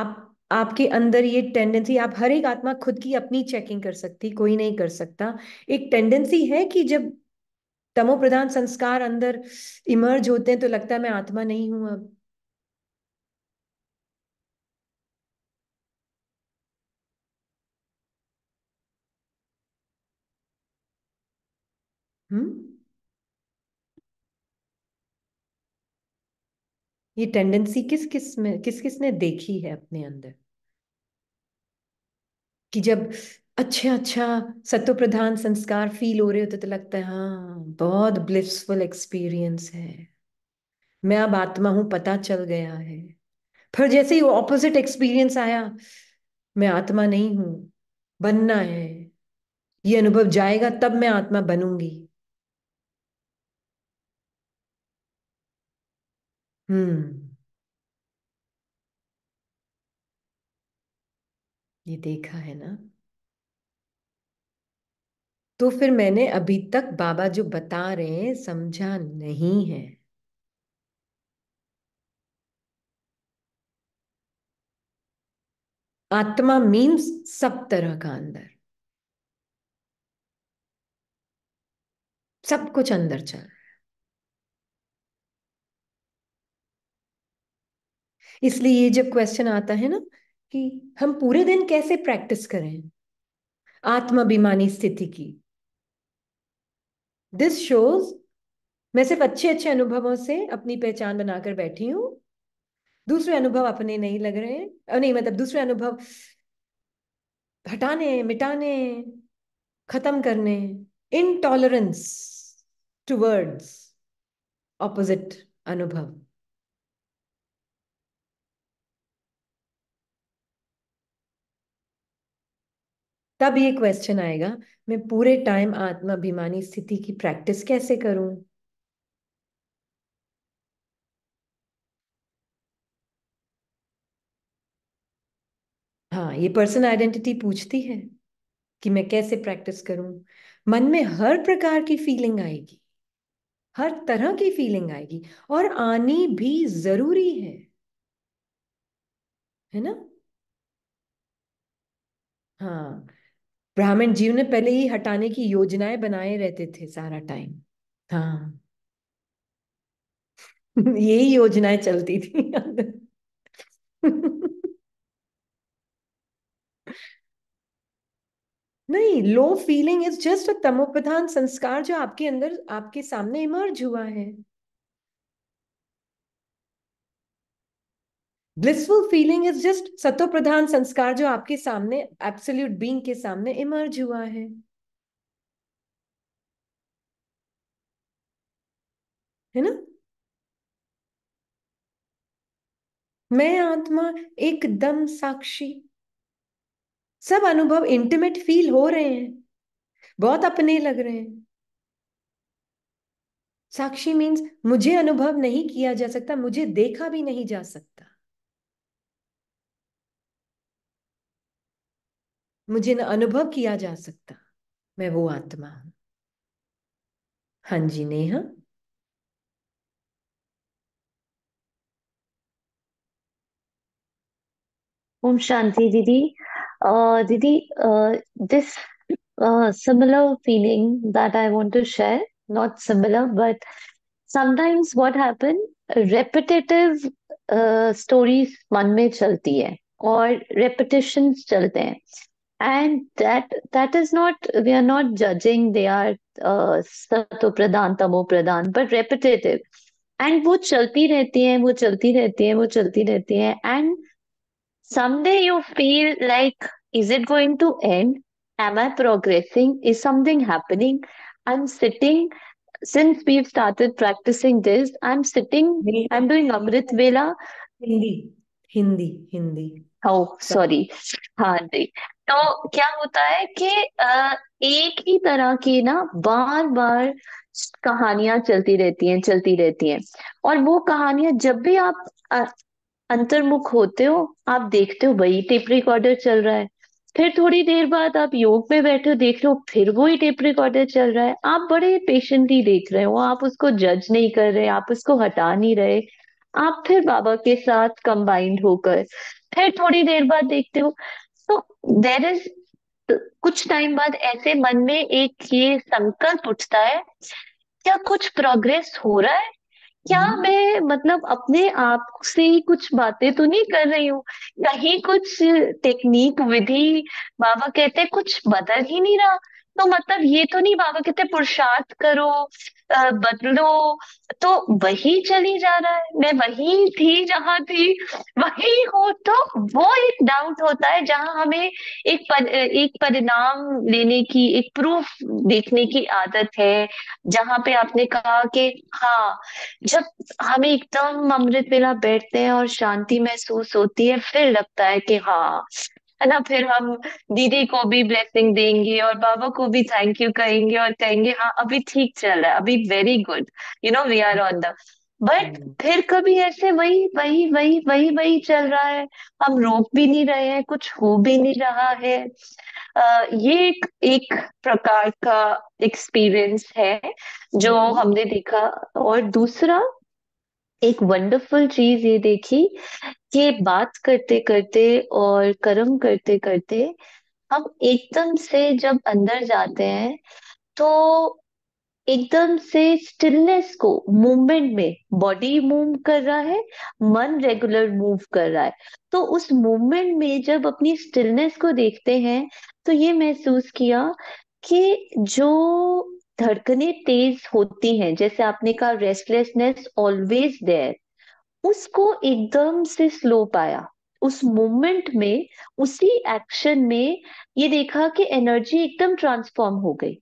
आप आपके अंदर ये टेंडेंसी आप हर एक आत्मा खुद की अपनी चेकिंग कर सकती कोई नहीं कर सकता एक टेंडेंसी है कि जब तमो प्रधान संस्कार अंदर इमर्ज होते हैं तो लगता है मैं आत्मा नहीं हूं अब हम्म ये टेंडेंसी किस किस में किस किस ने देखी है अपने अंदर कि जब अच्छा अच्छा सत्व प्रधान संस्कार फील हो रहे होते तो लगता है हाँ बहुत ब्लिसफुल एक्सपीरियंस है मैं अब आत्मा हूं पता चल गया है फिर जैसे ही ऑपोजिट एक्सपीरियंस आया मैं आत्मा नहीं हूं बनना है ये अनुभव जाएगा तब मैं आत्मा बनूंगी हम्म ये देखा है ना तो फिर मैंने अभी तक बाबा जो बता रहे हैं समझा नहीं है आत्मा मीन्स सब तरह का अंदर सब कुछ अंदर चल रहा है इसलिए ये जब क्वेश्चन आता है ना कि हम पूरे दिन कैसे प्रैक्टिस करें आत्माभिमानी स्थिति की दिस शोज मैं सिर्फ अच्छे अच्छे अनुभवों से अपनी पहचान बनाकर बैठी हूं दूसरे अनुभव अपने नहीं लग रहे हैं नहीं मतलब दूसरे अनुभव हटाने मिटाने खत्म करने इनटॉलरेंस टूवर्ड्स ऑपोजिट अनुभव तब ये क्वेश्चन आएगा मैं पूरे टाइम आत्माभिमानी स्थिति की प्रैक्टिस कैसे करूं हाँ ये पर्सन आइडेंटिटी पूछती है कि मैं कैसे प्रैक्टिस करूं मन में हर प्रकार की फीलिंग आएगी हर तरह की फीलिंग आएगी और आनी भी जरूरी है है ना हाँ ब्राह्मण जीव ने पहले ही हटाने की योजनाएं बनाए रहते थे सारा टाइम हाँ <laughs> यही योजनाएं चलती थी नहीं low feeling is just a तमोप्रधान संस्कार जो आपके अंदर आपके सामने इमर्ज हुआ है ब्लिसफुल फीलिंग इज जस्ट सतो प्रधान संस्कार जो आपके सामने एब्सोल्यूट बींग के सामने इमर्ज हुआ है है ना मैं आत्मा एकदम साक्षी सब अनुभव इंटीमेट फील हो रहे हैं बहुत अपने लग रहे हैं साक्षी मीन्स मुझे अनुभव नहीं किया जा सकता मुझे देखा भी नहीं जा सकता मुझे न अनुभव किया जा सकता मैं वो आत्मा हूं हां जी नेह ओम शांति दीदी दीदी this similar feeling that I want to share not similar but sometimes what happen repetitive stories मन में चलती है और रेपिटेशन चलते हैं and that that is not we are not judging they are uh, सतो प्रधान तमो प्रधान बट रेपिटेटिव एंड वो चलती रहती है वो चलती रहती है वो चलती रहती है and someday you feel like is it am i progressing is something happening i'm sitting since we've started practicing this i'm sitting i'm doing amrit vela hindi hindi hindi oh oh, sorry हाँ जी तो क्या होता है कि एक ही तरह की ना बार बार कहानियां चलती रहती हैं चलती रहती हैं और वो कहानियां जब भी आप अंतर्मुख होते हो आप देखते हो वही टेप रिकॉर्डर चल रहा है फिर थोड़ी देर बाद आप योग में बैठे हो देख रहे हो फिर वही टेप रिकॉर्डर चल रहा है आप बड़े पेशेंटली देख रहे हो आप उसको जज नहीं कर रहे आप उसको हटा नहीं रहे आप फिर बाबा के साथ कंबाइंड होकर फिर थोड़ी देर बाद देखते हो तो देर इज कुछ टाइम बाद ऐसे मन में एक ये संकल्प उठता है क्या कुछ प्रोग्रेस हो रहा है क्या हम्म। मैं मतलब अपने आप से ही कुछ बातें तो नहीं कर रही हूँ कहीं कुछ टेक्निक विधि बाबा कहते कुछ बदल ही नहीं रहा तो मतलब ये तो नहीं बाबा कहते पुरुषार्थ करो बदलो तो वही चली जा रहा है मैं वही थी जहां थी वही हो तो वो एक डाउट होता है जहां हमें एक पर, एक परिणाम लेने की एक प्रूफ देखने की आदत है जहां पे आपने कहा कि हाँ जब हमें एकदम अमृत वेला बैठते हैं और शांति महसूस होती है फिर लगता है कि हाँ है ना फिर हम दीदी को भी ब्लेसिंग देंगे और बाबा को भी थैंक यू कहेंगे और कहेंगे हाँ अभी ठीक चल रहा है अभी very good you know we are on the but फिर कभी ऐसे वही वही वही वही वही चल रहा है हम रोक भी नहीं रहे हैं कुछ हो भी नहीं रहा है आ, ये एक एक प्रकार का एक्सपीरियंस है जो हम्म। हमने देखा और दूसरा एक वंडरफुल चीज ये देखी कि बात करते करते और कर्म करते करते हम एकदम से जब अंदर जाते हैं तो एकदम से स्टिलनेस को मूवमेंट में बॉडी मूव कर रहा है मन रेगुलर मूव कर रहा है तो उस मूवमेंट में जब अपनी स्टिलनेस को देखते हैं तो ये महसूस किया कि जो धड़कने तेज होती हैं जैसे आपने कहा रेस्टलेसनेस ऑलवेज देयर उसको एकदम से स्लो पाया उस मोमेंट में उसी एक्शन में ये देखा कि एनर्जी एकदम ट्रांसफॉर्म हो गई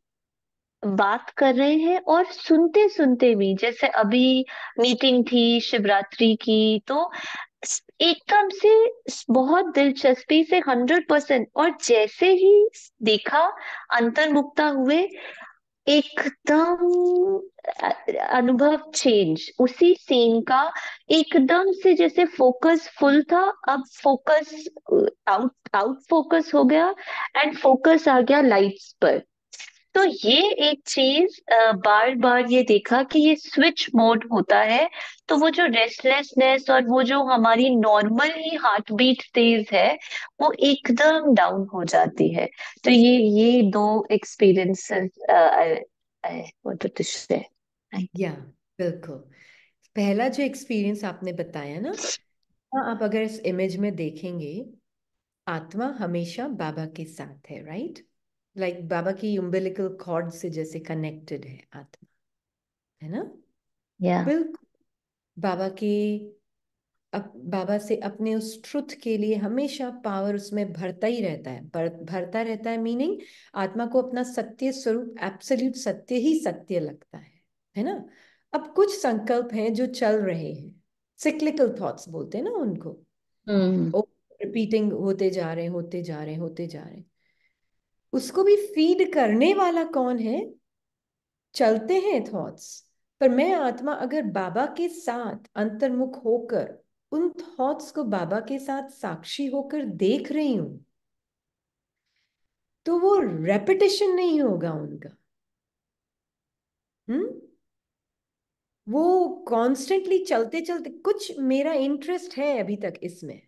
बात कर रहे हैं और सुनते सुनते भी जैसे अभी मीटिंग थी शिवरात्रि की तो एकदम से बहुत दिलचस्पी से हंड्रेड परसेंट और जैसे ही देखा अंतर्मुक्ता हुए एकदम अनुभव चेंज उसी सीन का एकदम से जैसे फोकस फुल था अब फोकस आउट आउट फोकस हो गया एंड फोकस आ गया लाइट्स पर तो ये एक चीज बार बार ये देखा कि ये स्विच मोड होता है तो वो जो रेस्टलेसनेस और वो जो हमारी नॉर्मल ही हार्ट बीट तेज है वो एकदम डाउन हो जाती है तो ये ये दो एक्सपीरियंसेस या तो बिल्कुल पहला जो एक्सपीरियंस आपने बताया ना हाँ, आप अगर इस इमेज में देखेंगे आत्मा हमेशा बाबा के साथ है राइट right? लाइक like बाबा की यूम्बिलिकल कॉर्ड से जैसे कनेक्टेड है आत्मा है ना yeah. बिल्कुल बाबा के बाबा से अपने उस ट्रुथ के लिए हमेशा पावर उसमें भरता ही रहता है भर, भरता रहता है मीनिंग आत्मा को अपना सत्य स्वरूप एब्सोल्यूट सत्य ही सत्य लगता है है ना अब कुछ संकल्प हैं जो चल रहे हैं सिक्लिकल थॉट्स बोलते हैं ना उनको रिपीटिंग हम्म। mm. Oh, होते जा रहे होते जा रहे होते जा रहे उसको भी फीड करने वाला कौन है चलते हैं थॉट्स पर मैं आत्मा अगर बाबा के साथ अंतर्मुख होकर उन थॉट्स को बाबा के साथ साक्षी होकर देख रही हूं तो वो रेपिटेशन नहीं होगा उनका हम्म वो कॉन्स्टेंटली चलते चलते कुछ मेरा इंटरेस्ट है अभी तक इसमें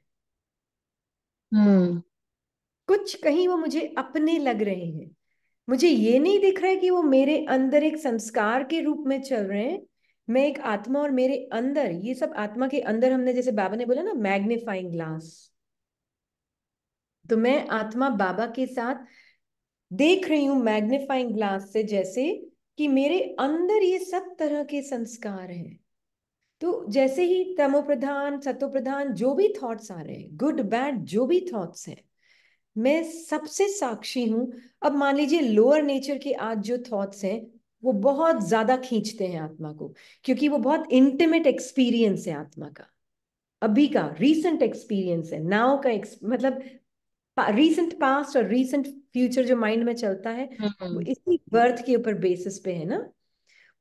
hmm. कुछ कहीं वो मुझे अपने लग रहे हैं मुझे ये नहीं दिख रहा है कि वो मेरे अंदर एक संस्कार के रूप में चल रहे हैं मैं एक आत्मा और मेरे अंदर ये सब आत्मा के अंदर हमने जैसे बाबा ने बोला ना मैग्निफाइंग ग्लास तो मैं आत्मा बाबा के साथ देख रही हूँ मैग्निफाइंग ग्लास से जैसे कि मेरे अंदर ये सब तरह के संस्कार हैं तो जैसे ही तमो प्रधान प्रधान जो भी थॉट्स आ रहे हैं गुड बैड जो भी थॉट्स हैं मैं सबसे साक्षी हूं अब मान लीजिए लोअर नेचर के आज जो थॉट्स हैं वो बहुत ज्यादा खींचते हैं आत्मा को क्योंकि वो बहुत इंटीमेट एक्सपीरियंस है आत्मा का अभी का रीसेंट एक्सपीरियंस है नाव का मतलब रीसेंट पास्ट और रीसेंट फ्यूचर जो माइंड में चलता है वो हम्म। इसी बर्थ के ऊपर बेसिस पे है ना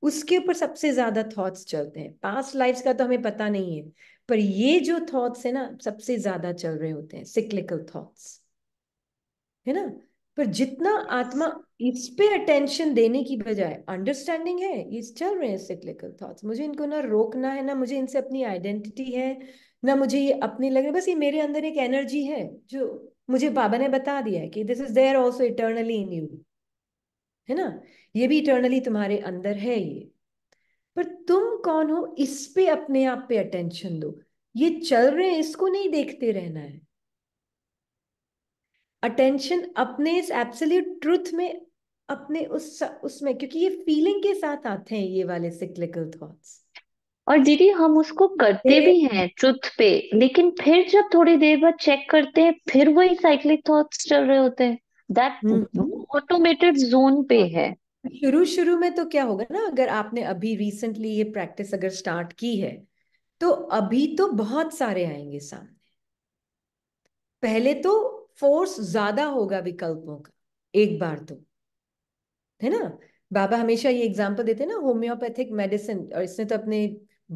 उसके ऊपर सबसे ज्यादा थॉट्स चलते हैं पास्ट लाइफ का तो हमें पता नहीं है पर ये जो थॉट्स है ना सबसे ज्यादा चल रहे होते हैं सिक्लिकल थॉट्स है ना पर जितना आत्मा इस पे अटेंशन देने की बजाय अंडरस्टैंडिंग है ये चल रहे हैं साइक्लिकल थॉट्स मुझे इनको ना रोकना है ना मुझे इनसे अपनी आइडेंटिटी है ना मुझे ये अपने लग रहे बस ये मेरे अंदर एक एनर्जी है जो मुझे बाबा ने बता दिया है कि this is there also eternally in you है ना ये भी इटर्नली तुम्हारे अंदर है ये पर तुम कौन हो इस पे अपने आप पे अटेंशन दो ये चल रहे हैं इसको नहीं देखते रहना है अटेंशन अपने इस एब्सोल्यूट ट्रूथ में अपने उस उसमें क्योंकि ये फीलिंग के साथ आते हैं ये वाले सिक्लिकल थॉट्स और दीदी हम उसको करते भी हैं ट्रुथ पे लेकिन फिर जब थोड़ी देर बाद चेक करते हैं फिर वही साइक्लिक थॉट्स चल रहे होते हैं दैट ऑटोमेटेड जोन पे है शुरू शुरू में तो क्या होगा ना अगर आपने अभी रिसेंटली ये प्रैक्टिस अगर स्टार्ट की है तो अभी तो बहुत सारे आएंगे सामने पहले तो फोर्स ज्यादा होगा विकल्पों का एक बार तो है ना बाबा हमेशा ये एग्जाम्पल देते ना होम्योपैथिक मेडिसिन और इसने तो अपने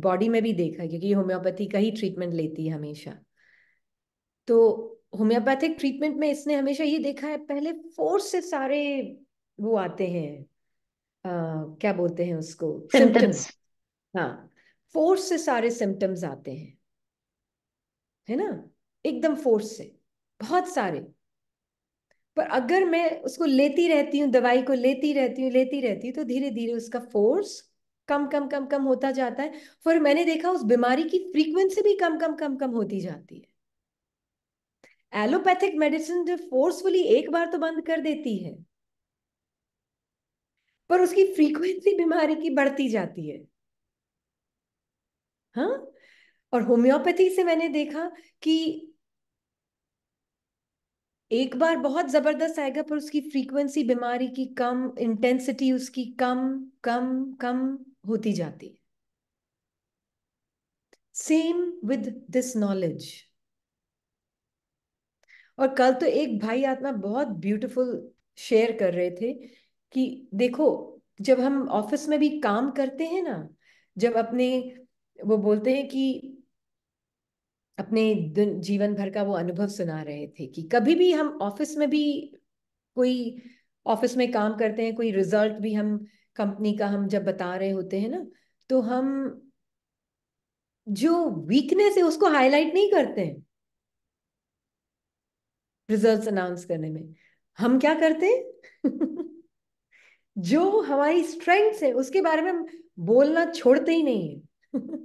बॉडी में भी देखा है क्योंकि होम्योपैथी का ही ट्रीटमेंट लेती है हमेशा तो होम्योपैथिक ट्रीटमेंट में इसने हमेशा ये देखा है पहले फोर्स से सारे वो आते हैं क्या बोलते हैं उसको सिम्टम्स हाँ फोर्स से सारे सिम्टम्स आते हैं है ना एकदम फोर्स से बहुत सारे पर अगर मैं उसको लेती रहती हूँ दवाई को लेती रहती हूँ लेती रहती हूँ तो धीरे धीरे उसका फोर्स कम कम कम कम होता जाता है फिर मैंने देखा उस बीमारी की फ्रीक्वेंसी भी कम कम कम कम होती जाती है एलोपैथिक मेडिसिन जो फोर्सफुली एक बार तो बंद कर देती है पर उसकी फ्रीक्वेंसी बीमारी की बढ़ती जाती है हाँ और होम्योपैथी से मैंने देखा कि एक बार बहुत जबरदस्त आएगा पर उसकी फ्रीक्वेंसी बीमारी की कम इंटेंसिटी उसकी कम कम कम होती जाती है सेम विद दिस नॉलेज और कल तो एक भाई आत्मा बहुत ब्यूटीफुल शेयर कर रहे थे कि देखो जब हम ऑफिस में भी काम करते हैं ना जब अपने वो बोलते हैं कि अपने जीवन भर का वो अनुभव सुना रहे थे कि कभी भी हम ऑफिस में भी कोई ऑफिस में काम करते हैं कोई रिजल्ट भी हम कंपनी का हम जब बता रहे होते हैं ना तो हम जो वीकनेस है उसको हाईलाइट नहीं करते हैं रिजल्ट्स अनाउंस करने में हम क्या करते हैं <laughs> जो हमारी स्ट्रेंथ्स है उसके बारे में हम बोलना छोड़ते ही नहीं है <laughs>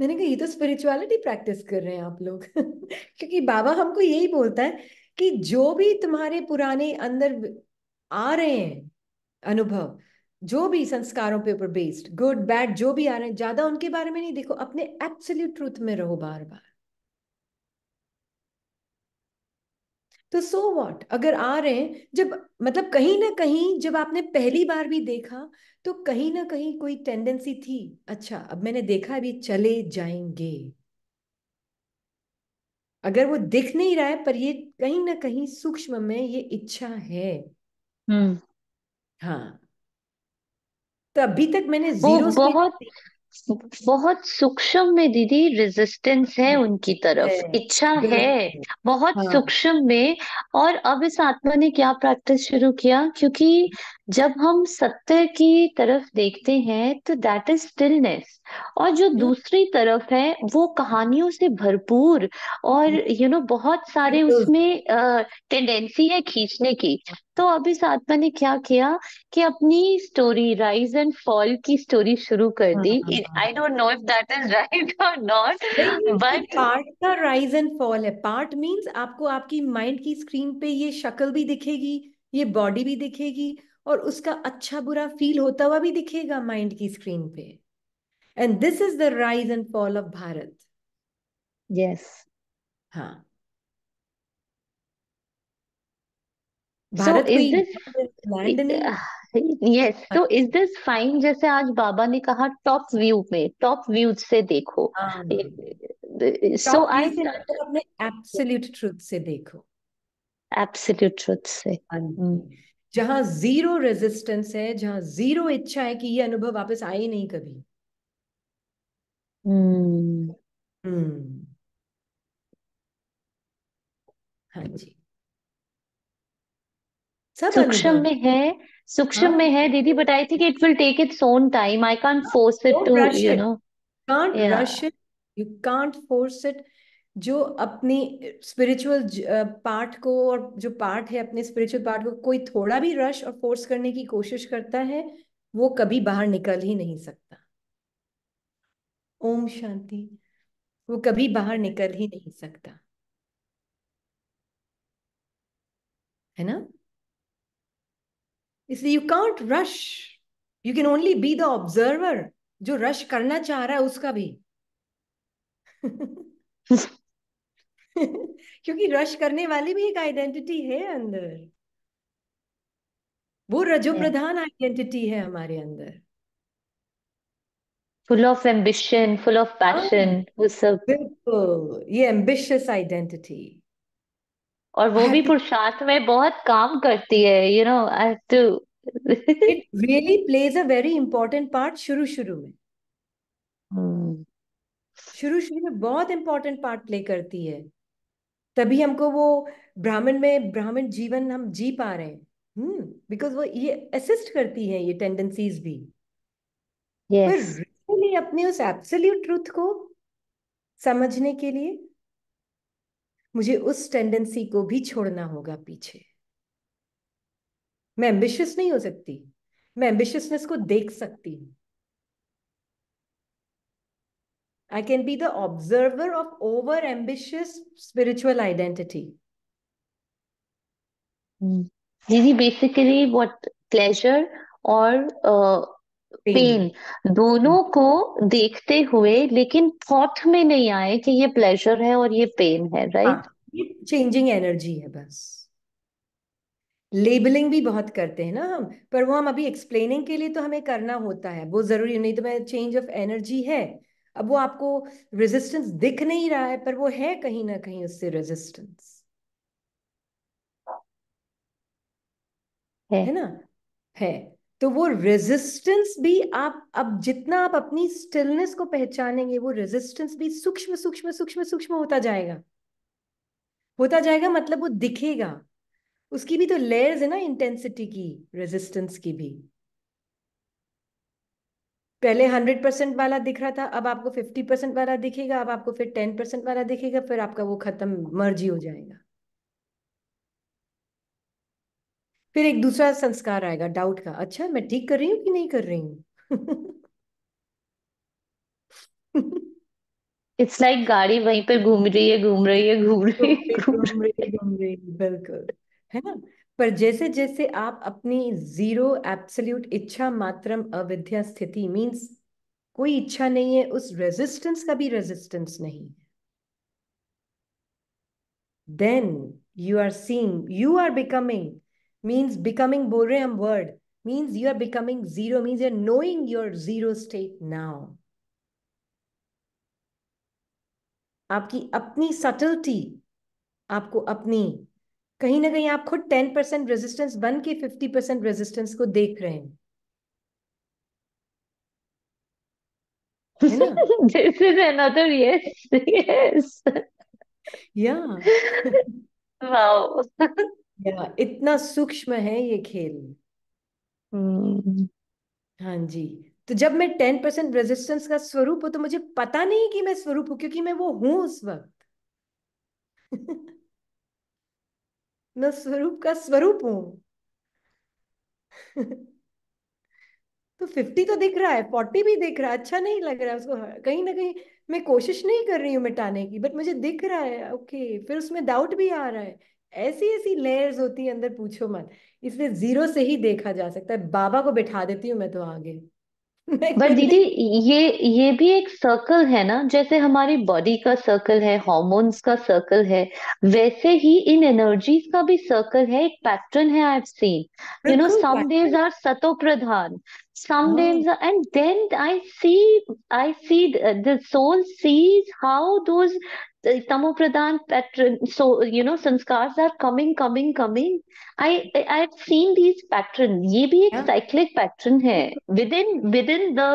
मैंने कहा ये तो स्पिरिचुअलिटी प्रैक्टिस कर रहे हैं आप लोग <laughs> क्योंकि बाबा हमको यही बोलता है कि जो भी तुम्हारे पुराने अंदर आ रहे हैं अनुभव जो भी संस्कारों पे ऊपर बेस्ड गुड बैड जो भी आ रहे हैं ज्यादा उनके बारे में नहीं देखो अपने एब्सोल्यूट ट्रूथ में रहो बार बार तो सो so वॉट अगर आ रहे हैं जब मतलब कहीं ना कहीं जब आपने पहली बार भी देखा तो कहीं ना कहीं कोई टेंडेंसी थी अच्छा अब मैंने देखा अभी चले जाएंगे अगर वो दिख नहीं रहा है पर ये कहीं ना कहीं सूक्ष्म में ये इच्छा है हम्म हाँ तो अभी तक मैंने जीरो बहुत बहुत सूक्ष्म में दीदी रेजिस्टेंस है हम्म। उनकी तरफ इच्छा है बहुत हाँ। सूक्ष्म में और अब इस आत्मा ने क्या प्रैक्टिस शुरू किया क्योंकि जब हम सत्य की तरफ देखते हैं तो दैट इज स्टिलनेस और जो दूसरी तरफ है वो कहानियों से भरपूर और यू you नो know, बहुत सारे उसमें टेंडेंसी है खींचने की तो अभी आत्मा ने क्या किया कि अपनी स्टोरी राइज एंड फॉल की स्टोरी शुरू कर दी I don't know if that is right और नॉट बट पार्ट का राइज एंड फॉल है पार्ट मींस आपको आपकी माइंड की स्क्रीन पे ये शक्ल भी दिखेगी ये बॉडी भी दिखेगी और उसका अच्छा बुरा फील होता हुआ भी दिखेगा माइंड की स्क्रीन पे and this is the rise and fall of Bharat yes हाँ भारत so अच्छा। जैसे आज बाबा ने कहा टॉप व्यू में टॉप व्यूज से देखो हाँ। सो आई अपने एब्सोल्यूट ट्रुथ से देखो एब्सोल्यूट ट्रुथ से हाँ जहां जीरो रेजिस्टेंस है जहां जीरो इच्छा है कि ये अनुभव वापस आए ही नहीं कभी हम्म। हम्म। हाँ हम्म। जी सब सूक्ष्म में है सूक्ष्म में है हाँ। दीदी but I think it will take its own time I can't force it to you know can't rush it you can't force it जो अपनी स्पिरिचुअल पार्ट को और जो पार्ट है अपने स्पिरिचुअल पार्ट को कोई थोड़ा भी रश और फोर्स करने की कोशिश करता है वो कभी बाहर निकल ही नहीं सकता ओम शांति वो कभी बाहर निकल ही नहीं सकता है ना इसलिए you can't rush you can only be the observer जो रश करना चाह रहा है उसका भी <laughs> <laughs> क्योंकि रश करने वाली भी एक आइडेंटिटी है अंदर वो रजो प्रधान आइडेंटिटी है हमारे अंदर full of ambition full of passion वो सब बिल्कुल ये एम्बिशियस आइडेंटिटी और वो भी पुरुषार्थ में बहुत काम करती है you know I have to it really plays a very important part शुरू शुरू में hmm. शुरू शुरू में बहुत इंपॉर्टेंट पार्ट प्ले करती है तभी हमको वो ब्राह्मण में ब्राह्मण जीवन हम जी पा रहे हैं बिकॉज हम्म, वो ये असिस्ट करती है ये टेंडेंसीज भी yes. really अपने उस एब्सोल्यूट ट्रूथ को समझने के लिए मुझे उस टेंडेंसी को भी छोड़ना होगा पीछे मैं एम्बिशियस नहीं हो सकती मैं एम्बिशियसनेस को देख सकती हूँ I can be the observer of over ambitious spiritual identity. Hmm. Didi, basically, what pleasure or और uh, पेन दोनों hmm. को देखते हुए लेकिन थॉट में नहीं आए कि ये प्लेजर है और ये पेन है राइट हाँ, ये चेंजिंग एनर्जी है बस लेबलिंग भी बहुत करते हैं ना हम पर वो हम अभी एक्सप्लेनिंग के लिए तो हमें करना होता है वो जरूरी नहीं तो मैं चेंज ऑफ एनर्जी है अब वो आपको रेजिस्टेंस दिख नहीं रहा है पर वो है कहीं ना कहीं उससे रेजिस्टेंस है।, है ना है तो वो रेजिस्टेंस भी आप अब जितना आप अपनी स्टिलनेस को पहचानेंगे वो रेजिस्टेंस भी सूक्ष्म सूक्ष्म सूक्ष्म सूक्ष्म होता जाएगा होता जाएगा मतलब वो दिखेगा उसकी भी तो लेयर्स है ना इंटेंसिटी की रेजिस्टेंस की भी पहले हंड्रेड परसेंट वाला दिख रहा था अब आपको फिफ्टी परसेंट वाला दिखेगा अब आपको फिर टेन परसेंट वाला दिखेगा फिर आपका वो खत्म मर्जी हो जाएगा फिर एक दूसरा संस्कार आएगा डाउट का अच्छा मैं ठीक कर रही हूँ कि नहीं कर रही हूँ इट्स <laughs> लाइक like गाड़ी वहीं पर घूम रही है घूम रही है घूम रही है घूम रही है घूम रही है बिल्कुल है ना पर जैसे जैसे आप अपनी जीरो एब्सोल्यूट इच्छा मात्रम अविद्या स्थिति मीन्स कोई इच्छा नहीं है उस रेजिस्टेंस का भी रेजिस्टेंस नहीं then you are seeing you are becoming means becoming बोल रहे हैं हम word means you are becoming zero means you are knowing your zero state now आपकी अपनी सटलटी आपको अपनी कहीं ना कहीं आप खुद टेन परसेंट रेजिस्टेंस बन के फिफ्टी परसेंट रेजिस्टेंस को देख रहे हैं <laughs> <laughs> इतना सूक्ष्म है ये खेल hmm. हाँ जी तो जब मैं टेन परसेंट रेजिस्टेंस का स्वरूप हूं तो मुझे पता नहीं कि मैं स्वरूप हूं क्योंकि मैं वो हूं उस वक्त <laughs> मैं स्वरूप का स्वरूप हूं <laughs> तो फिफ्टी तो दिख रहा है फोर्टी भी दिख रहा है अच्छा नहीं लग रहा है उसको हाँ, कहीं ना कहीं मैं कोशिश नहीं कर रही हूँ मिटाने की बट मुझे दिख रहा है ओके फिर उसमें डाउट भी आ रहा है ऐसी ऐसी लेयर्स होती है अंदर पूछो मत इसलिए जीरो से ही देखा जा सकता है बाबा को बैठा देती हूँ मैं तो आगे मैं बट दीदी ये ये भी एक सर्कल है ना जैसे हमारी बॉडी का सर्कल है हॉर्मोन्स का सर्कल है वैसे ही इन एनर्जीज का भी सर्कल है एक पैटर्न है I have seen you know बिल्कुल सम डेज आर सतो प्रधान some oh. names are, and then i see i see the, uh, the soul sees how those tamopradan pattern so you know sanskars are coming coming coming i i have seen these patterns ye bhi ek cyclic pattern hai within within the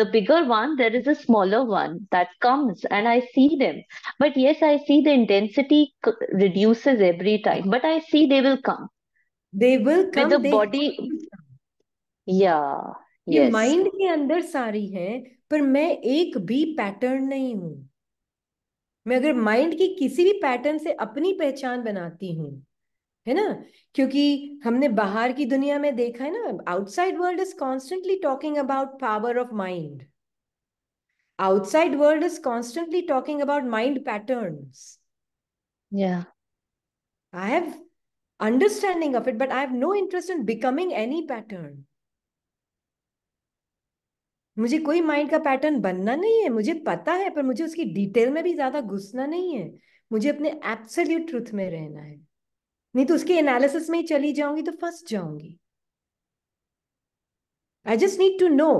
the bigger one there is a smaller one that comes and i see them but yes i see the intensity reduces every time but i see they will come they will come with the body come. या ये माइंड के अंदर सारी हैं पर मैं एक भी पैटर्न नहीं हूं मैं अगर माइंड की किसी भी पैटर्न से अपनी पहचान बनाती हूँ है ना क्योंकि हमने बाहर की दुनिया में देखा है ना outside world is constantly talking about power of mind outside world is constantly talking about mind pattern I have understanding of it but I have no interest in becoming any pattern मुझे कोई माइंड का पैटर्न बनना नहीं है मुझे पता है पर मुझे उसकी डिटेल में भी ज्यादा घुसना नहीं है मुझे अपने एब्सोल्यूट ट्रुथ में रहना है नहीं तो उसके एनालिसिस में ही चली जाऊंगी तो फंस जाऊंगी I just need to know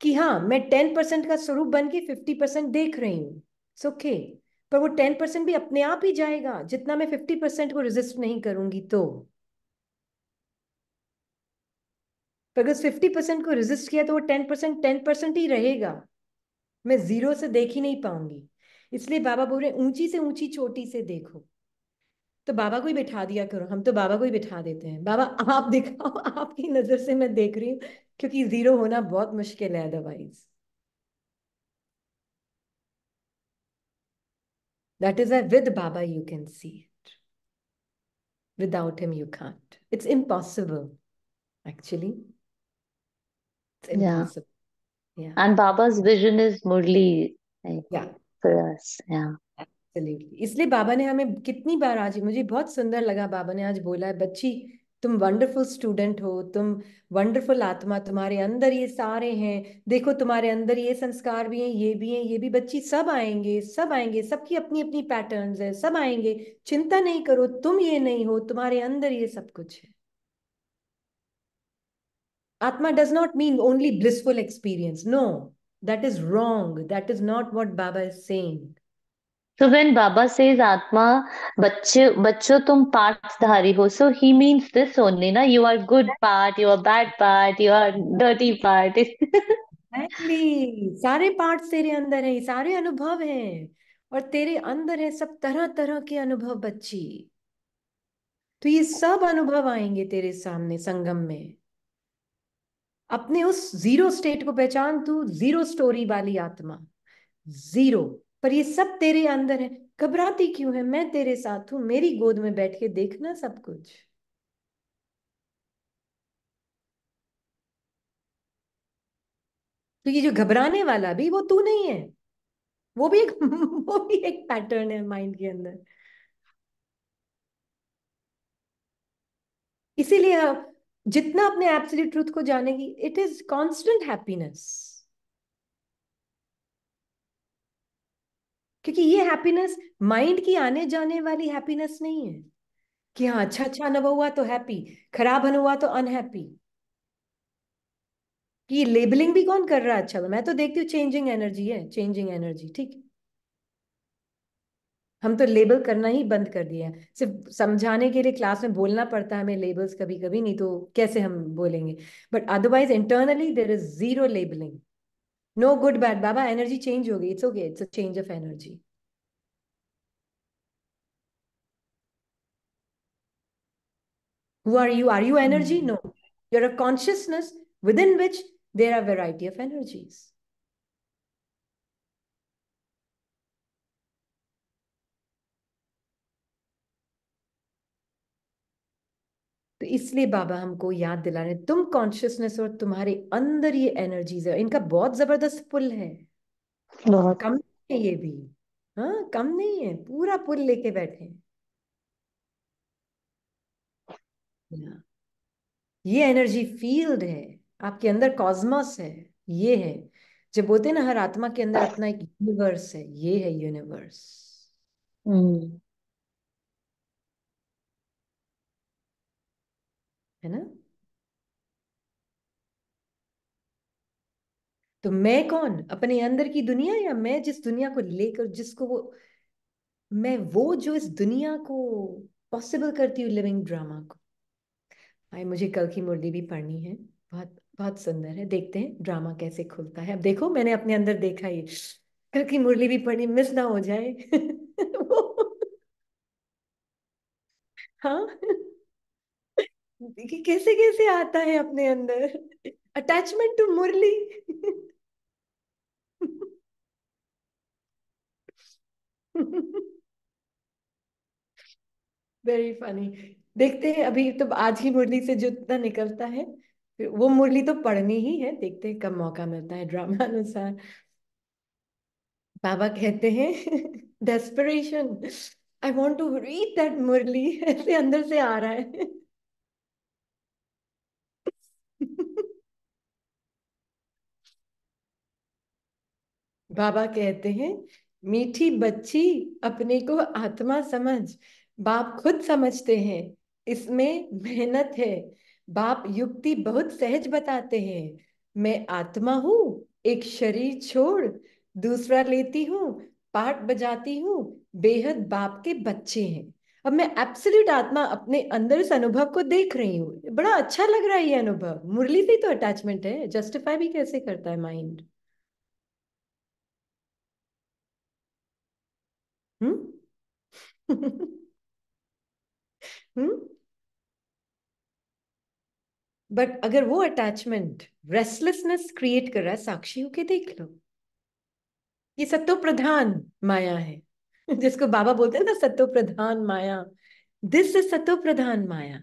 कि हाँ मैं टेन परसेंट का स्वरूप बन के फिफ्टी परसेंट देख रही हूँ इट्स पर वो टेन परसेंट भी अपने आप ही जाएगा जितना मैं फिफ्टी परसेंट को रिजिस्ट नहीं करूंगी तो तो अगर फिफ्टी परसेंट को रेजिस्ट किया तो वो टेन परसेंट टेन परसेंट ही रहेगा मैं जीरो से देख ही नहीं पाऊंगी इसलिए बाबा बोल रहे ऊंची से ऊंची चोटी से देखो तो बाबा को ही बैठा दिया करो हम तो बाबा को ही बैठा देते हैं बाबा आप दिखाओ आपकी नजर से मैं देख रही हूँ क्योंकि जीरो होना बहुत मुश्किल है otherwise that is why Baba you can see see it. Without him you can't. It's impossible, It's impossible. Yeah. yeah. And Baba's vision is Murli yeah. for us. Yeah. Absolutely. इसलिए बाबा ने हमें कितनी बार आज मुझे बहुत सुंदर लगा बाबा ने आज बोला है बच्ची तुम वंडरफुल स्टूडेंट हो तुम वंडरफुल आत्मा तुम्हारे अंदर ये सारे हैं देखो तुम्हारे अंदर ये संस्कार भी हैं ये भी हैं ये भी बच्ची सब आएंगे सब आएंगे सबकी अपनी अपनी पैटर्न्स है सब आएंगे चिंता नहीं करो तुम ये नहीं हो तुम्हारे अंदर ये सब कुछ है Atma does not mean only blissful experience. No, that is wrong. That is not what Baba is saying. So when Baba says Atma, bacho, bacho tum dhari ho, so he means this only, na? You are good part, you are bad part, you are dirty part. exactly. सारे parts तेरे अंदर हैं सारे अनुभव हैं और तेरे अंदर है सब तरह तरह के अनुभव बच्ची तो ये सब अनुभव आएंगे तेरे सामने संगम में अपने उस जीरो स्टेट को पहचान तू जीरो स्टोरी वाली आत्मा जीरो पर ये सब तेरे अंदर है घबराती क्यों है मैं तेरे साथ हूं मेरी गोद में बैठ के देखना सब कुछ तो ये जो घबराने वाला भी वो तू नहीं है वो भी एक <laughs> वो भी एक पैटर्न है माइंड के अंदर इसीलिए जितना अपने एब्सोल्यूट ट्रूथ को जानेगी इट इज कांस्टेंट हैप्पीनेस क्योंकि ये हैप्पीनेस माइंड की आने जाने वाली हैप्पीनेस नहीं है कि हाँ अच्छा अच्छा अनुभव हुआ तो हैप्पी खराब अनुभव हुआ तो अनहैप्पी कि लेबलिंग भी कौन कर रहा है अच्छा मैं तो देखती हूँ चेंजिंग एनर्जी है चेंजिंग एनर्जी ठीक है हम तो लेबल करना ही बंद कर दिया है सिर्फ समझाने के लिए क्लास में बोलना पड़ता है हमें लेबल्स कभी कभी नहीं तो कैसे हम बोलेंगे but otherwise internally there is zero labelling no good bad Baba energy change हो गई it's okay it's a change of energy Who you are Are you energy? Hmm. No. A consciousness within which there are variety of energies इसलिए बाबा हमको याद दिला रहे तुम कॉन्शियसनेस और तुम्हारे अंदर ये एनर्जीज है इनका बहुत जबरदस्त पुल है कम नहीं है ये भी हाँ कम नहीं है पूरा पुल लेके बैठे ये एनर्जी फील्ड है आपके अंदर कॉस्मोस है ये है जब बोलते हैं ना हर आत्मा के अंदर अपना एक यूनिवर्स है ये है यूनिवर्स है ना तो मैं कौन अपने अंदर की दुनिया या मैं जिस दुनिया को लेकर जिसको वो मैं वो जो इस दुनिया को पॉसिबल करती हूँ लिविंग ड्रामा को भाई मुझे कल की मुर्दी भी पढ़नी है बहुत बहुत सुंदर है देखते हैं ड्रामा कैसे खुलता है अब देखो मैंने अपने अंदर देखा ये कल की मुरली भी पढ़ी मिस ना हो जाए <laughs> हाँ कि कैसे कैसे आता है अपने अंदर attachment to Murli very funny देखते हैं अभी तो आज ही मुरली से जितना निकलता है वो मुरली तो पढ़नी ही है देखते हैं कब मौका मिलता है ड्रामा अनुसार बाबा कहते हैं desperation I want to read that Murli ऐसे अंदर से आ रहा है बाबा कहते हैं मीठी बच्ची अपने को आत्मा समझ बाप खुद समझते हैं इसमें मेहनत है बाप युक्ति बहुत सहज बताते हैं मैं आत्मा हूँ एक शरीर छोड़ दूसरा लेती हूँ पाठ बजाती हूँ बेहद बाप के बच्चे हैं अब मैं एब्सोल्यूट आत्मा अपने अंदर इस अनुभव को देख रही हूँ बड़ा अच्छा लग रहा है ये अनुभव मुरली से तो अटैचमेंट है जस्टिफाई भी कैसे करता है माइंड हम्म हम्म बट अगर वो अटैचमेंट रेस्टलेसनेस क्रिएट कर रहा है साक्षी होके देख लो ये सत्व प्रधान माया है <laughs> जिसको बाबा बोलते हैं ना सत्व प्रधान माया दिस इज सत्व प्रधान माया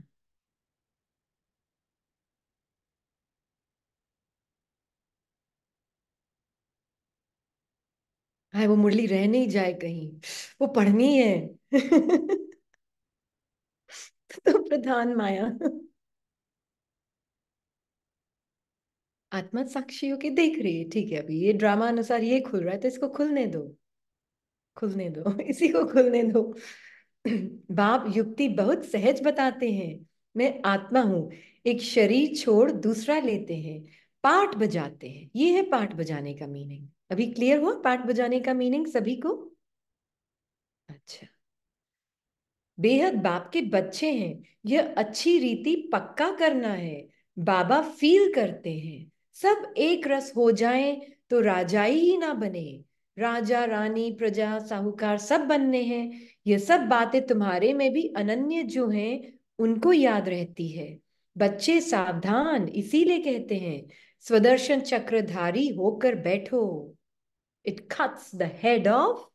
हाय वो मुरली रह नहीं जाए कहीं वो पढ़नी है <laughs> तो प्रधान माया आत्मा साक्षी होके देख रही है ठीक है अभी ये ड्रामा अनुसार ये खुल रहा है तो इसको खुलने दो खुलने दो <laughs> इसी को खुलने दो <clears throat> बाप युक्ति बहुत सहज बताते हैं मैं आत्मा हूं एक शरीर छोड़ दूसरा लेते हैं पाठ बजाते हैं ये है पाठ बजाने का मीनिंग अभी क्लियर हुआ पाठ बजाने का मीनिंग सभी को अच्छा बेहद बाप के बच्चे हैं यह अच्छी रीति पक्का करना है बाबा फील करते हैं सब एक रस हो जाएं तो राजाई ही ना बने राजा रानी प्रजा साहूकार सब बनने हैं यह सब बातें तुम्हारे में भी अनन्य जो हैं उनको याद रहती है बच्चे सावधान इसीलिए कहते हैं स्वदर्शन चक्रधारी होकर बैठो It cuts the head off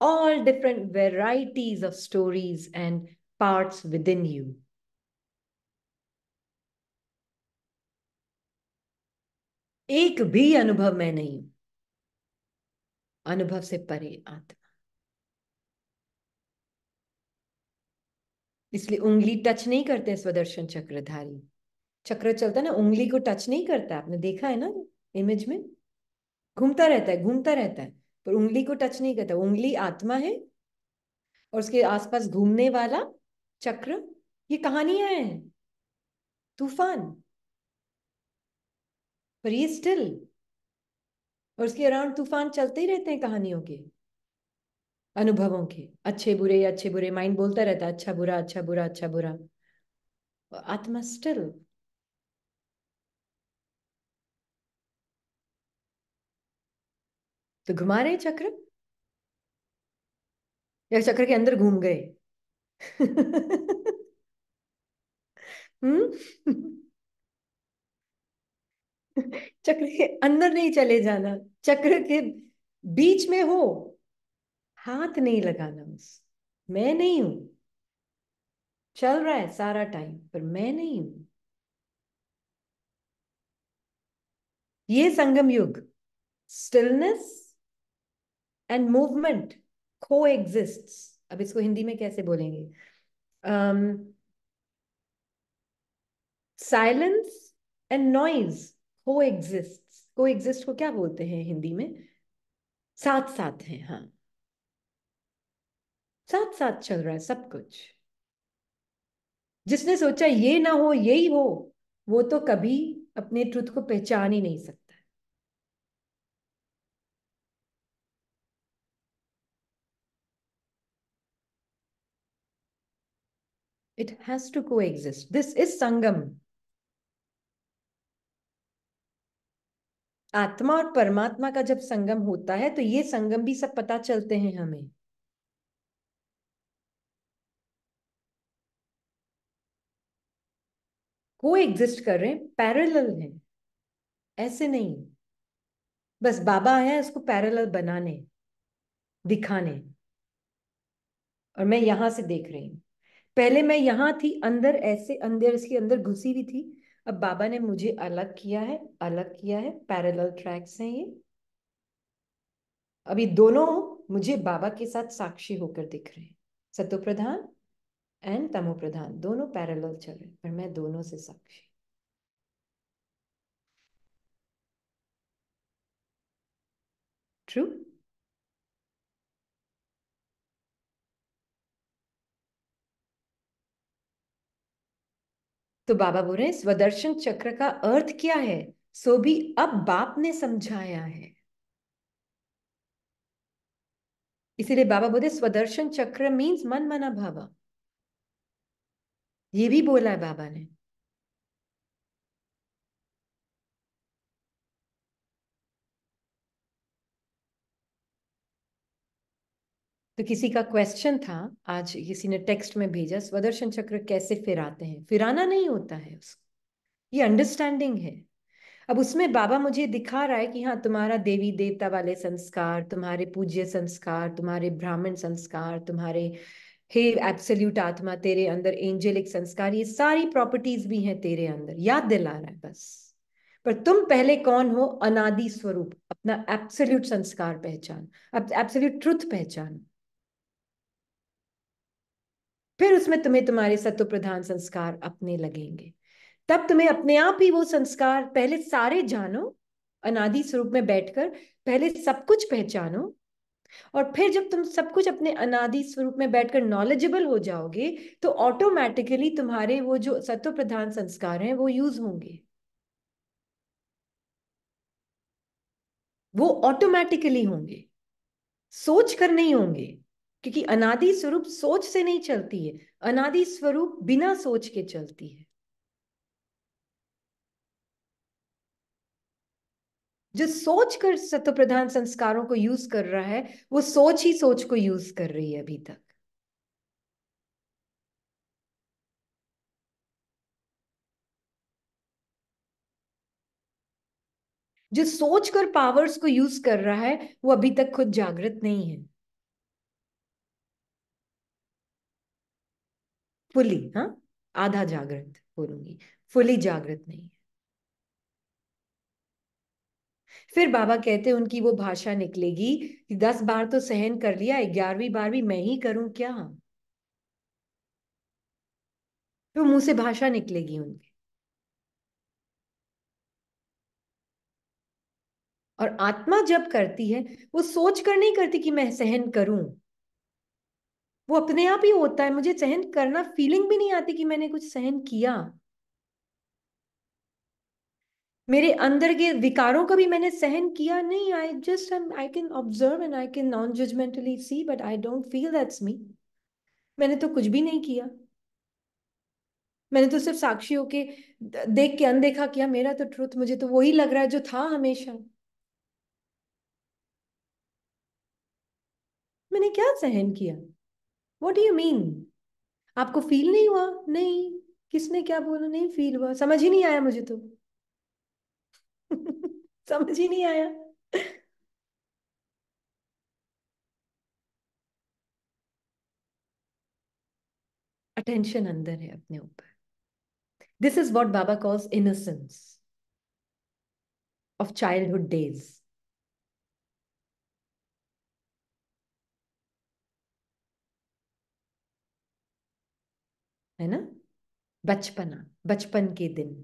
all different varieties of stories and parts within you. एक भी अनुभव मैं नहीं अनुभव से परे आत्मा इसलिए उंगली टच नहीं करते स्वदर्शन चक्रधारी चक्र चलता ना उंगली को टच नहीं करता आपने देखा है ना इमेज में घूमता रहता है घूमता रहता है पर उंगली को टच नहीं करता उंगली आत्मा है और उसके आसपास घूमने वाला चक्र ये कहानियां हैं तूफान पर ये स्टिल और उसके अराउंड तूफान चलते ही रहते हैं कहानियों के अनुभवों के अच्छे बुरे अच्छे बुरे माइंड बोलता रहता है अच्छा बुरा अच्छा बुरा अच्छा बुरा आत्मा स्टिल तो घुमा रहे चक्र या चक्र के अंदर घूम गए <laughs> हम्म? <laughs> चक्र के अंदर नहीं चले जाना चक्र के बीच में हो हाथ नहीं लगाना उस मैं नहीं हूं चल रहा है सारा टाइम पर मैं नहीं हूं ये संगम युग stillness and movement coexist अब इसको हिंदी में कैसे बोलेंगे silence and noise coexist coexist को क्या बोलते हैं हिंदी में साथ साथ हैं हाँ साथ साथ चल रहा है सब कुछ जिसने सोचा ये ना हो यही हो वो तो कभी अपने ट्रुथ को पहचान ही नहीं सकता It has to coexist. This is Sangam. आत्मा और परमात्मा का जब संगम होता है तो ये संगम भी सब पता चलते हैं हमें को एग्जिस्ट कर रहे हैं पैरेलल हैं ऐसे नहीं बस बाबा आया है इसको पैरेलल बनाने दिखाने और मैं यहां से देख रही हूं पहले मैं यहाँ थी अंदर ऐसे अंदर इसके अंदर घुसी हुई थी अब बाबा ने मुझे अलग किया है अलग किया है पैरेलल ट्रैक्स हैं ये अभी दोनों मुझे बाबा के साथ साक्षी होकर दिख रहे हैं सतो प्रधान एंड तमो प्रधान दोनों पैरेलल चल रहे पर मैं दोनों से साक्षी ट्रू तो बाबा बोल रहे हैं स्वदर्शन चक्र का अर्थ क्या है सो भी अब बाप ने समझाया है इसीलिए बाबा बोले स्वदर्शन चक्र मीन्स मन मना भावा ये भी बोला है बाबा ने तो किसी का क्वेश्चन था आज किसी ने टेक्स्ट में भेजा स्वदर्शन चक्र कैसे फिराते हैं फिराना नहीं होता है उसको ये अंडरस्टैंडिंग है अब उसमें बाबा मुझे दिखा रहा है कि हाँ तुम्हारा देवी देवता वाले संस्कार तुम्हारे पूज्य संस्कार तुम्हारे ब्राह्मण संस्कार तुम्हारे हे एब्सोल्यूट आत्मा तेरे अंदर एंजेलिक संस्कार ये सारी प्रॉपर्टीज भी हैं तेरे अंदर याद दिला रहा है बस पर तुम पहले कौन हो अनादि स्वरूप अपना एब्सोल्यूट संस्कार पहचान एब्सोल्यूट ट्रुथ पहचान फिर उसमें तुम्हें तुम्हारे सत्व प्रधान संस्कार अपने लगेंगे तब तुम्हें अपने आप ही वो संस्कार पहले सारे जानो अनादि स्वरूप में बैठकर पहले सब कुछ पहचानो और फिर जब तुम सब कुछ अपने अनादि स्वरूप में बैठकर नॉलेजेबल हो जाओगे तो ऑटोमेटिकली तुम्हारे वो जो सत्व प्रधान संस्कार हैं वो यूज होंगे वो ऑटोमेटिकली होंगे सोच कर नहीं होंगे क्योंकि अनादि स्वरूप सोच से नहीं चलती है अनादि स्वरूप बिना सोच के चलती है जो सोच कर सत्व प्रधान संस्कारों को यूज कर रहा है वो सोच ही सोच को यूज कर रही है अभी तक जो सोच कर पावर्स को यूज कर रहा है वो अभी तक खुद जागृत नहीं है फुली हाँ आधा जागृत बोलूंगी फुली जागृत नहीं फिर बाबा कहते उनकी वो भाषा निकलेगी कि दस बार तो सहन कर लिया ग्यारहवीं बार भी मैं ही करूं क्या तो मुंह से भाषा निकलेगी उनकी और आत्मा जब करती है वो सोच कर नहीं करती कि मैं सहन करूं वो अपने आप ही होता है मुझे सहन करना फीलिंग भी नहीं आती कि मैंने कुछ सहन किया मेरे अंदर के विकारों का भी मैंने सहन किया नहीं I just I can observe and I can nonjudgmentally see but I don't feel that's me मैंने तो कुछ भी नहीं किया मैंने तो सिर्फ साक्षी होके देख के अनदेखा किया मेरा तो ट्रुथ मुझे तो वही लग रहा है जो था हमेशा मैंने क्या सहन किया वॉट डू यू मीन आपको फील नहीं हुआ नहीं किसने क्या बोला नहीं फील हुआ समझ ही नहीं आया मुझे तो <laughs> समझ ही नहीं आया अटेंशन अंदर है अपने ऊपर this is what Baba calls innocence of childhood days है ना बचपना बचपन के दिन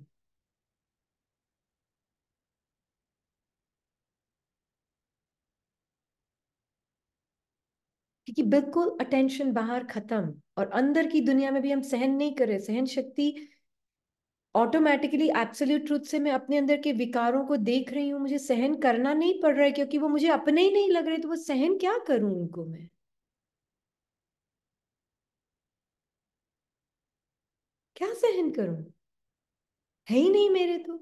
क्योंकि बिल्कुल अटेंशन बाहर खत्म और अंदर की दुनिया में भी हम सहन नहीं कर रहे सहन शक्ति ऑटोमेटिकली एब्सोल्यूट ट्रूथ से मैं अपने अंदर के विकारों को देख रही हूँ मुझे सहन करना नहीं पड़ रहा है क्योंकि वो मुझे अपने ही नहीं लग रहे तो वो सहन क्या करूं उनको मैं क्या सहन करूं है ही नहीं मेरे तो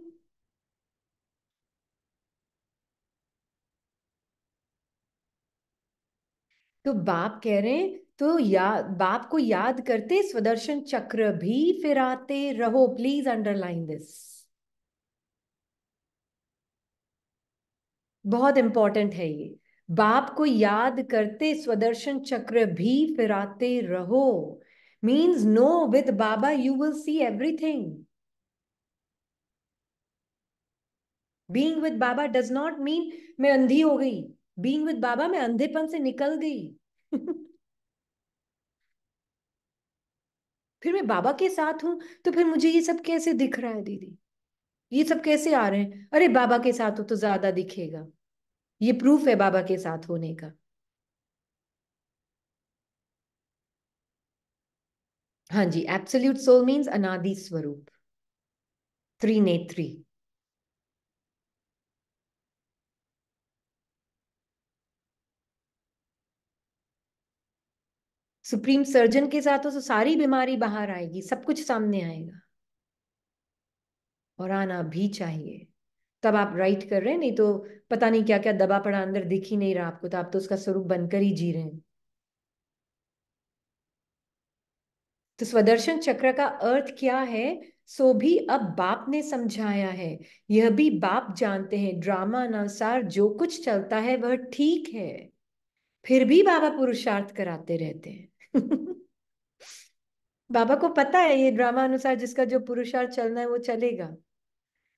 तो बाप कह रहे हैं तो या बाप को याद करते स्वदर्शन चक्र भी फिराते रहो प्लीज अंडरलाइन दिस बहुत इंपॉर्टेंट है ये बाप को याद करते स्वदर्शन चक्र भी फिराते रहो means no, with Baba, you will see everything. Being with Baba does not mean मैं अंधी हो गई बींग विद बाबा मैं अंधेपन se nikal gayi फिर मैं बाबा के साथ हूं तो फिर मुझे ये सब कैसे दिख रहा है दीदी ये सब कैसे आ रहे हैं अरे बाबा के साथ हो तो ज्यादा दिखेगा ये प्रूफ है बाबा के साथ होने का हाँ जी एब्सोल्यूट सोल मीन्स अनादि स्वरूप त्रिनेत्री सुप्रीम सर्जन के साथ हो तो सारी बीमारी बाहर आएगी सब कुछ सामने आएगा और आना भी चाहिए तब आप राइट कर रहे हैं नहीं तो पता नहीं क्या क्या दबा पड़ा अंदर दिख ही नहीं रहा आपको तो आप तो उसका स्वरूप बनकर ही जी रहे हैं तो स्वदर्शन चक्र का अर्थ क्या है सो भी अब बाप ने समझाया है यह भी बाप जानते हैं ड्रामा अनुसार जो कुछ चलता है वह ठीक है फिर भी बाबा पुरुषार्थ कराते रहते हैं <laughs> बाबा को पता है ये ड्रामा अनुसार जिसका जो पुरुषार्थ चलना है वो चलेगा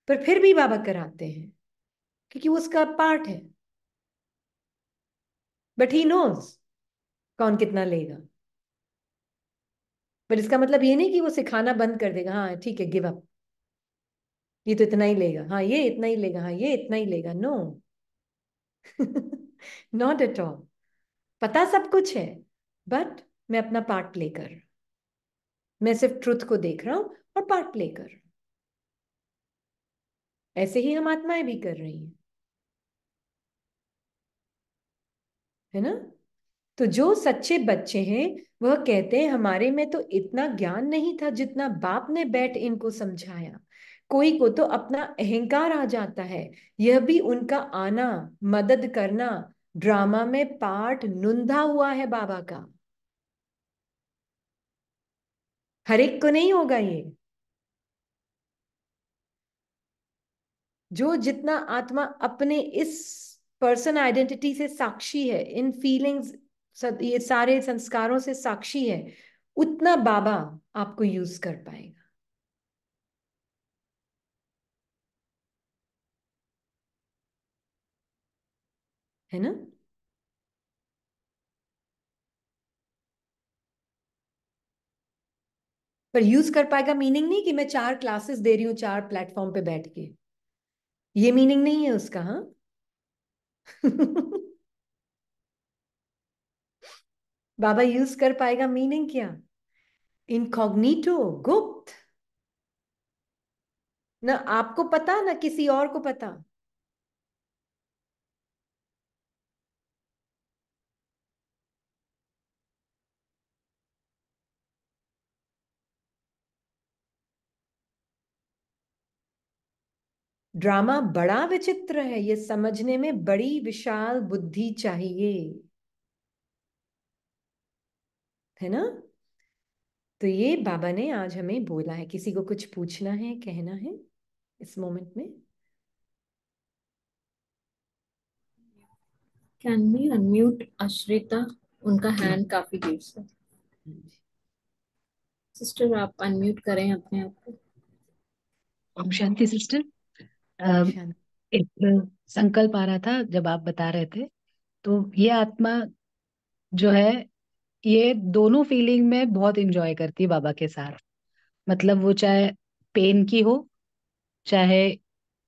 पर फिर भी बाबा कराते हैं क्योंकि वो उसका पार्ट है बट ही नोज कौन कितना लेगा पर इसका मतलब ये नहीं कि वो सिखाना बंद कर देगा हाँ ठीक है गिव अप ये तो इतना ही लेगा हाँ ये इतना ही लेगा हाँ ये इतना ही लेगा नो नॉट एट ऑल पता सब कुछ है बट मैं अपना पार्ट प्ले कर मैं सिर्फ ट्रुथ को देख रहा हूं और पार्ट प्ले कर ऐसे ही हम आत्माएं भी कर रही हैं है ना तो जो सच्चे बच्चे हैं वह कहते हैं हमारे में तो इतना ज्ञान नहीं था जितना बाप ने बैठ इनको समझाया कोई को तो अपना अहंकार आ जाता है यह भी उनका आना मदद करना ड्रामा में पाठ नुंधा हुआ है बाबा का हर एक को नहीं होगा ये जो जितना आत्मा अपने इस पर्सन आइडेंटिटी से साक्षी है इन फीलिंग्स ये सारे संस्कारों से साक्षी है उतना बाबा आपको यूज कर पाएगा है ना पर यूज कर पाएगा मीनिंग नहीं कि मैं चार क्लासेस दे रही हूं चार प्लेटफॉर्म पे बैठ के ये मीनिंग नहीं है उसका हाँ <laughs> बाबा यूज कर पाएगा मीनिंग क्या इनकॉग्निटो गुप्त ना आपको पता ना किसी और को पता ड्रामा बड़ा विचित्र है ये समझने में बड़ी विशाल बुद्धि चाहिए है ना तो ये बाबा ने आज हमें बोला है किसी को कुछ पूछना है कहना है इस मोमेंट में कैन वी अनम्यूट अश्रिता उनका हैंड काफी देर से सिस्टर हाँ आप अनम्यूट करें अपने आप को ओम शांति सिस्टर एक संकल्प आ रहा था जब आप बता रहे थे तो ये आत्मा जो है ये दोनों फीलिंग में बहुत इंजॉय करती बाबा के साथ मतलब वो चाहे पेन की हो चाहे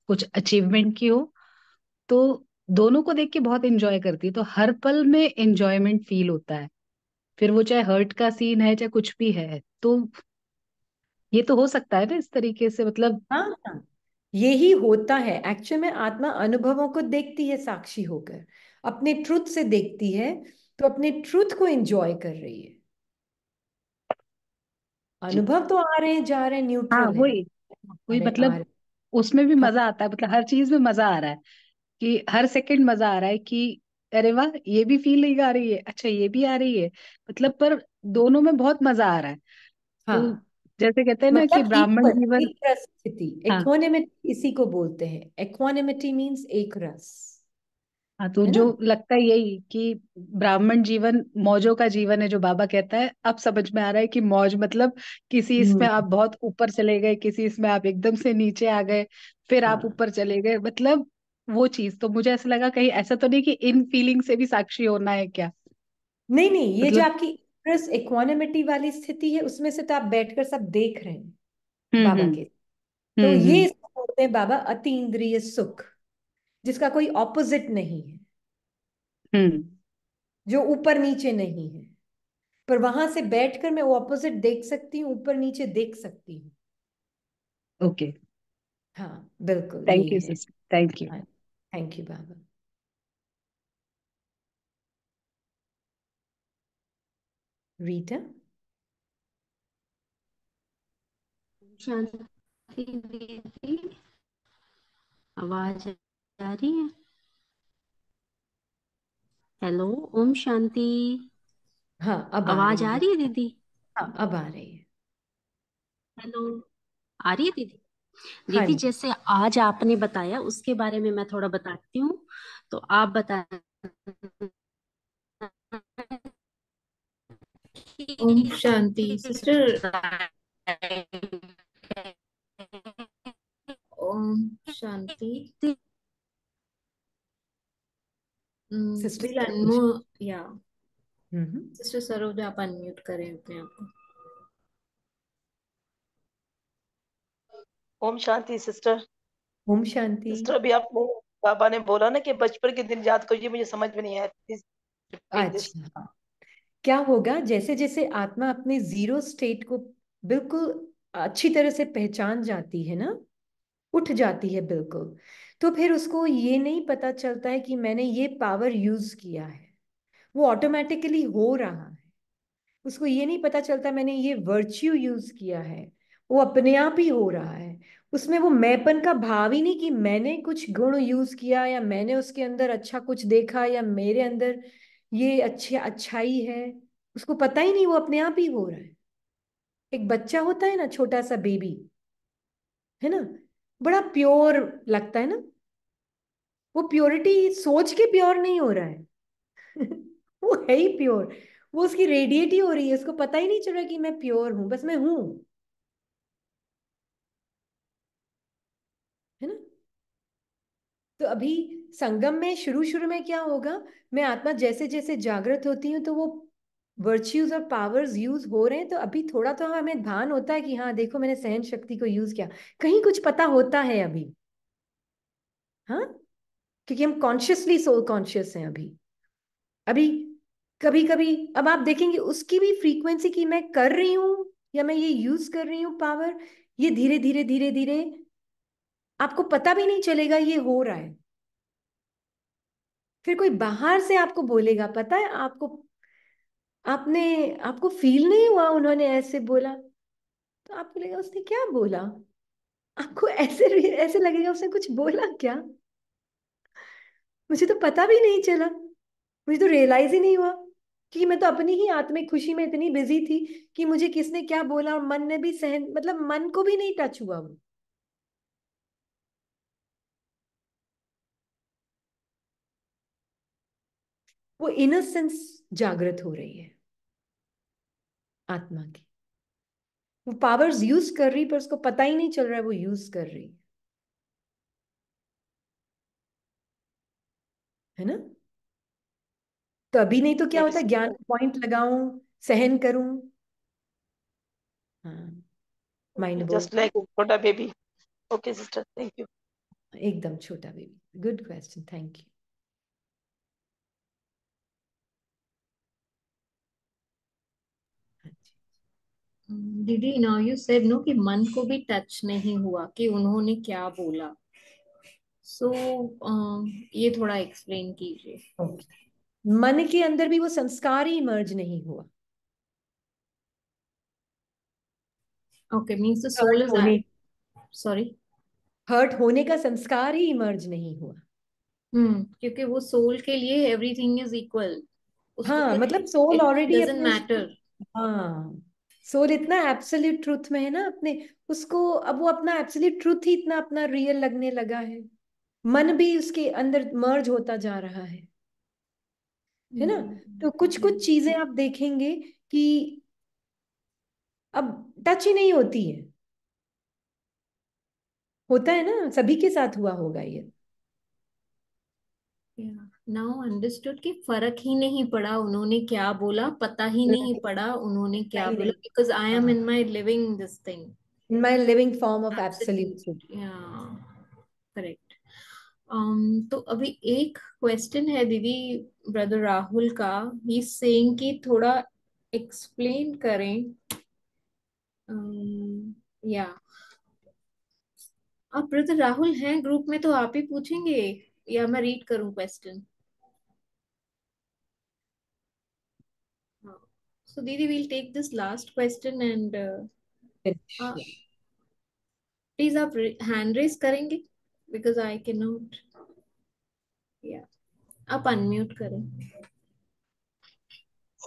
कुछ अचीवमेंट की हो तो दोनों को देख के बहुत इंजॉय करती तो हर पल में इंजॉयमेंट फील होता है फिर वो चाहे हर्ट का सीन है चाहे कुछ भी है तो ये तो हो सकता है ना इस तरीके से मतलब हाँ यही होता है एक्चुअल में आत्मा अनुभवों को देखती है साक्षी होकर अपने ट्रुथ से देखती है तो अपने ट्रूथ को एंजॉय कर रही है अनुभव तो आ रहे हैं जा रहे हैं न्यूट्रल हाँ वही वही मतलब उसमें भी हाँ। मजा आता है मतलब हर चीज में मजा आ रहा है कि हर सेकंड मजा आ रहा है कि अरे वाह ये भी फील नहीं आ रही है अच्छा ये भी आ रही है मतलब पर दोनों में बहुत मजा आ रहा है तो हाँ तो जैसे कहते हैं ना मतलब कि ब्राह्मण जीवन एक रस स्थिति हाँ इसी को बोलते हैं एक्वानिमिटी मींस एक रस हाँ तो है ना जो लगता है यही कि ब्राह्मण जीवन मौजों का जीवन है जो बाबा कहता है अब समझ में आ रहा है कि मौज मतलब किसी इसमें हम्म। आप बहुत ऊपर चले गए किसी इसमें आप एकदम से नीचे आ गए फिर आप हाँ ऊपर चले गए मतलब वो चीज तो मुझे ऐसा लगा कहीं ऐसा तो नहीं कि इन फीलिंग से भी साक्षी होना है क्या नहीं नहीं ये जो मतलब आपकी प्रेस इक्वानिमिटी वाली स्थिति है उसमें से तो आप बैठकर सब देख रहे हैं हम्म बाबा हम्म के तो हम्म ये हम्म बोलते हैं बाबा अति इंद्रिय सुख जिसका कोई ऑपोजिट नहीं है hmm. जो ऊपर नीचे नहीं है पर वहां से बैठकर मैं वो ऑपोजिट देख सकती हूँ ऊपर नीचे देख सकती हूँ ओके okay. हाँ बिल्कुल thank you thank you thank you Baba Rita Shanti दीदी आवाज जा रही है हेलो ओम शांति हाँ अब आ आवाज रही आ रही है दीदी हाँ अब आ रही है हेलो आ रही है दीदी हाँ दीदी जी जैसे आज आपने बताया उसके बारे में मैं थोड़ा बताती हूँ तो आप बता Om Shanti sister <laughs> Om Shanti sister mm, तो mm-hmm. आप अनम्यूट करें अपने आप को ओम शांति सिस्टर ओम शांति सिस्टर अभी बाबा ने बोला ना कि बचपन के दिन याद करिए मुझे समझ में नहीं आया अच्छा क्या होगा जैसे जैसे आत्मा अपने जीरो स्टेट को बिल्कुल अच्छी तरह से पहचान जाती है ना उठ जाती है बिल्कुल तो फिर उसको ये नहीं पता चलता है कि मैंने ये पावर यूज किया है वो ऑटोमेटिकली हो रहा है उसको ये नहीं पता चलता मैंने ये वर्च्यू यूज किया है वो अपने आप ही हो रहा है उसमें वो मैपन का भाव ही नहीं कि मैंने कुछ गुण यूज किया या मैंने उसके अंदर अच्छा कुछ देखा या मेरे अंदर ये अच्छी अच्छाई है उसको पता ही नहीं वो अपने आप ही हो रहा है एक बच्चा होता है ना छोटा सा बेबी है ना बड़ा प्योर लगता है ना वो प्योरिटी सोच के प्योर नहीं हो रहा है <laughs> वो है ही प्योर वो उसकी रेडिएट ही हो रही है उसको पता ही नहीं चल रहा कि मैं प्योर हूं बस मैं हूं है ना तो अभी संगम में शुरू शुरू में क्या होगा मैं आत्मा जैसे जैसे जागृत होती हूँ तो वो वर्च्यूज और पावर्स यूज हो रहे हैं तो अभी थोड़ा तो हमें ध्यान होता है कि हाँ देखो मैंने सहन शक्ति को यूज किया कहीं कुछ पता होता है अभी हाँ क्योंकि हम कॉन्शियसली सोल कॉन्शियस हैं अभी अभी कभी कभी अब आप देखेंगे उसकी भी फ्रीक्वेंसी की मैं कर रही हूं या मैं ये यूज कर रही हूँ पावर ये धीरे धीरे धीरे धीरे आपको पता भी नहीं चलेगा ये हो रहा है फिर कोई बाहर से आपको बोलेगा पता है आपको आपने आपको फील नहीं हुआ उन्होंने ऐसे बोला तो आपको लगेगा उसने क्या बोला आपको ऐसे ऐसे लगेगा उसने कुछ बोला क्या मुझे तो पता भी नहीं चला मुझे तो रियलाइज ही नहीं हुआ कि मैं तो अपनी ही आत्मिक खुशी में इतनी बिजी थी कि मुझे किसने क्या बोला और मन ने भी सहन मतलब मन को भी नहीं टच हुआ वो वो इनोसेंस जागृत हो रही है आत्मा की वो पावर्स यूज कर रही पर उसको पता ही नहीं चल रहा है वो यूज कर रही है ना तो अभी नहीं तो क्या होता है ज्ञान पॉइंट लगाऊं सहन करूं माइंड जस्ट लाइक छोटा baby okay sister thank you एकदम छोटा baby good question thank you दीदी नाउ यू सेड नो कि मन को भी टच नहीं हुआ कि उन्होंने क्या बोला सो so, uh, ये थोड़ा एक्सप्लेन कीजिए okay. मन के अंदर भी वो संस्कार ही इमर्ज नहीं हुआ okay means the soul is sorry hurt होने का संस्कार ही इमर्ज नहीं हुआ हम्म क्योंकि वो सोल के लिए एवरीथिंग इज इक्वल हाँ मतलब सोल ऑलरेडी डजंट मैटर हाँ सोल इतना एब्सोल्यूट ट्रूथ में है ना अपने उसको अब वो अपना एब्सोल्यूट ट्रूथ ही इतना अपना रियल लगने लगा है मन भी उसके अंदर मर्ज होता जा रहा है है ना हम्म, तो कुछ कुछ चीजें आप देखेंगे कि अब टच ही नहीं होती है होता है ना सभी के साथ हुआ होगा ये नाउ अंडरस्टूड कि फर्क ही नहीं पड़ा उन्होंने क्या बोला पता ही नहीं पड़ा उन्होंने क्या बोला because I am in my living this thing in my living form of absolute correct तो अभी एक क्वेश्चन है दीदी ब्रदर राहुल का ही सेइंग कि थोड़ा एक्सप्लेन करें या ब्रदर राहुल हैं ग्रुप में तो आप ही पूछेंगे या मैं रीड करूं question So Didi, we'll take this last question and uh, uh, please आप hand raise karenge because I cannot. Yeah, आप unmute करें.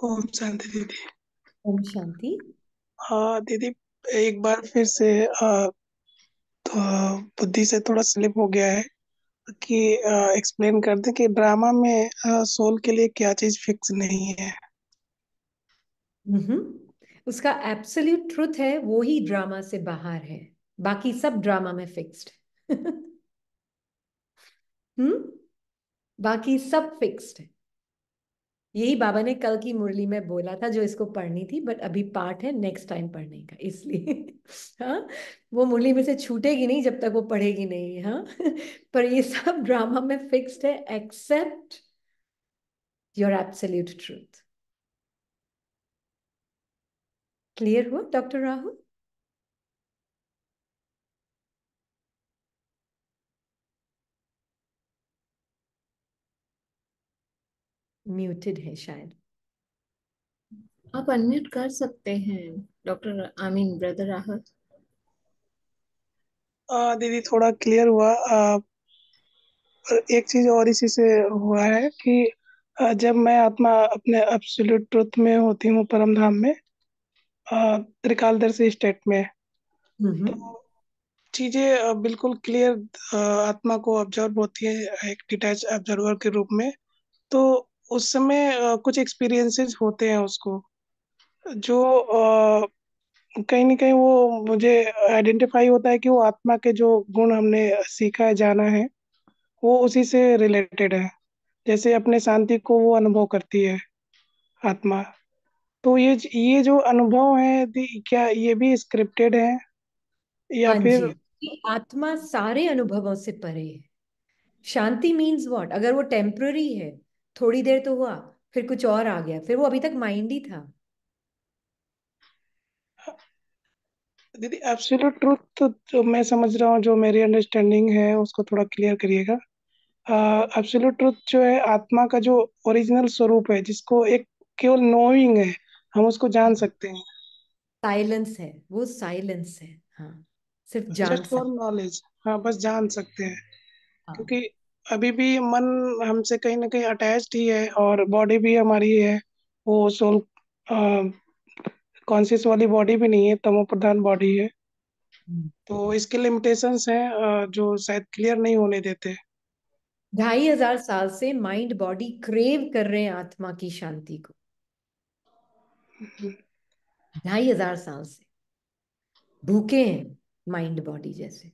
ओम शांति दीदी. ओम शांति. हाँ दीदी एक बार फिर से तो बुद्धि से थोड़ा स्लिप हो गया है कि एक्सप्लेन कर दें कि ड्रामा में सोल के लिए क्या चीज फिक्स नहीं है हम्म उसका एब्सोल्यूट ट्रुथ है वो ही ड्रामा से बाहर है बाकी सब ड्रामा में फिक्स्ड <laughs> हम्म बाकी सब फिक्स्ड है यही बाबा ने कल की मुरली में बोला था जो इसको पढ़नी थी बट अभी पार्ट है नेक्स्ट टाइम पढ़ने का इसलिए <laughs> हाँ वो मुरली में से छूटेगी नहीं जब तक वो पढ़ेगी नहीं हाँ <laughs> पर ये सब ड्रामा में फिक्स्ड है accept your absolute truth clear हुआ डॉक्टर राहुल म्यूटेड है शायद आप अनम्यूट कर सकते हैं doctor I mean brother Rahul दीदी थोड़ा क्लियर हुआ आ, एक चीज और इसी से हुआ है कि जब मैं आत्मा अपने एब्सोल्यूट ट्रुथ में होती हूँ परम धाम में त्रिकालदर्शी स्टेट में तो चीजें बिल्कुल क्लियर आत्मा को ऑब्जर्व होती है एक डिटैच ऑब्जर्वर के रूप में तो उस समय कुछ एक्सपीरियंसेस होते हैं उसको जो कहीं ना कहीं वो मुझे आइडेंटिफाई होता है कि वो आत्मा के जो गुण हमने सीखा है जाना है वो उसी से रिलेटेड है जैसे अपने शांति को वो अनुभव करती है आत्मा तो ये ये जो अनुभव है दी- क्या ये भी स्क्रिप्टेड है या हाँ फिर जी आत्मा सारे अनुभवों से परे है शांति मीन्स व्हाट अगर वो टेम्पररी है थोड़ी देर तो हुआ फिर कुछ और आ गया फिर वो अभी तक माइंड ही था दीदी एब्सोल्यूट ट्रूथ तो जो मैं समझ रहा हूँ जो मेरी अंडरस्टैंडिंग है उसको थोड़ा क्लियर करिएगा एब्सोल्यूट ट्रूथ जो है आत्मा का जो ओरिजिनल स्वरूप है जिसको एक केवल नोइंग है हम उसको जान सकते हैं साइलेंस है वो साइलेंस है हाँ सिर्फ अच्छा, जान जस्ट फॉर नॉलेज हाँ बस जान सकते हैं हाँ. क्योंकि अभी भी मन हमसे कहीं ना कहीं अटैच ही है और बॉडी भी हमारी है वो सोल कॉन्सियस वाली बॉडी भी नहीं है तमो प्रधान बॉडी है हम्म। तो इसके लिमिटेशंस हैं जो शायद क्लियर नहीं होने देते ढाई हजार साल से माइंड बॉडी क्रेव कर रहे हैं आत्मा की शांति को ढाई हजार साल से भूखे हैं माइंड बॉडी जैसे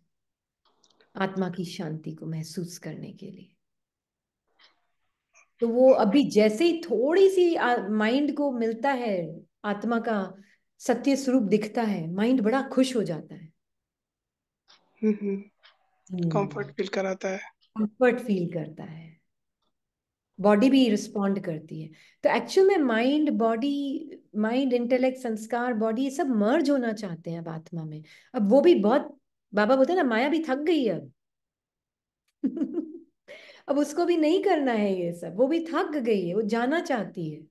आत्मा की शांति को महसूस करने के लिए तो वो अभी जैसे ही थोड़ी सी माइंड को मिलता है आत्मा का सत्य स्वरूप दिखता है माइंड बड़ा खुश हो जाता है कंफर्ट फील हम्म। कराता है कंफर्ट फील करता है बॉडी भी रिस्पॉन्ड करती है तो एक्चुअल में माइंड बॉडी माइंड इंटेलेक्ट संस्कार बॉडी ये सब मर्ज होना चाहते हैं अब आत्मा में अब वो भी बहुत बाबा बोलते हैं ना माया भी थक गई अब <laughs> अब उसको भी नहीं करना है ये सब वो भी थक गई है वो जाना चाहती है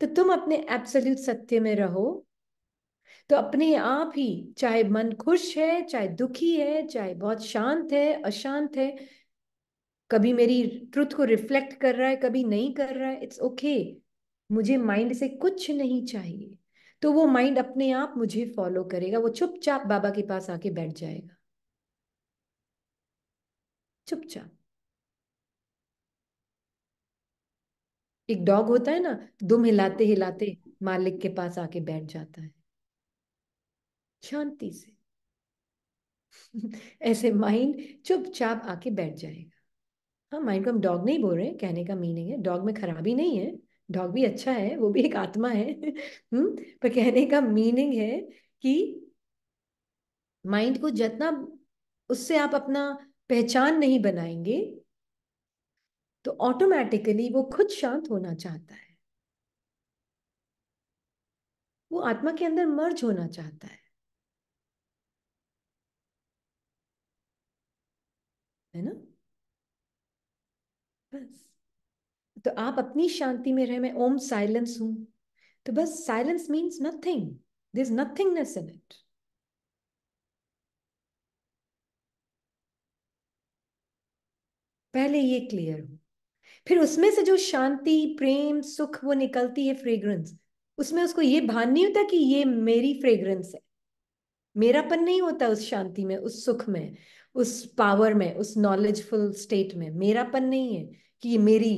तो तुम अपने एब्सोल्यूट सत्य में रहो तो अपने आप ही चाहे मन खुश है चाहे दुखी है चाहे बहुत शांत है अशांत है कभी मेरी ट्रुथ को रिफ्लेक्ट कर रहा है कभी नहीं कर रहा है इट्स ओके okay. मुझे माइंड से कुछ नहीं चाहिए तो वो माइंड अपने आप मुझे फॉलो करेगा वो चुपचाप बाबा के पास आके बैठ जाएगा चुपचाप एक डॉग होता है ना दुम हिलाते हिलाते मालिक के पास आके बैठ जाता है शांति से <laughs> ऐसे माइंड चुपचाप आके बैठ जाएगा हाँ माइंड को हम डॉग नहीं बोल रहे हैं कहने का मीनिंग है डॉग में खराबी नहीं है डॉग भी अच्छा है वो भी एक आत्मा है <laughs> हम्म पर कहने का मीनिंग है कि माइंड को जितना उससे आप अपना पहचान नहीं बनाएंगे तो ऑटोमेटिकली वो खुद शांत होना चाहता है वो आत्मा के अंदर मर्ज होना चाहता है है ना बस तो आप अपनी शांति में रहे मैं ओम साइलेंस हूं तो बस silence means nothing there is ness in it पहले ये क्लियर हो फिर उसमें से जो शांति प्रेम सुख वो निकलती है फ्रेग्रेंस उसमें उसको ये भान नहीं होता कि ये मेरी फ्रेग्रेंस है मेरापन नहीं होता उस शांति में उस सुख में उस पावर में उस नॉलेजफुल स्टेट में मेरापन नहीं है कि मेरी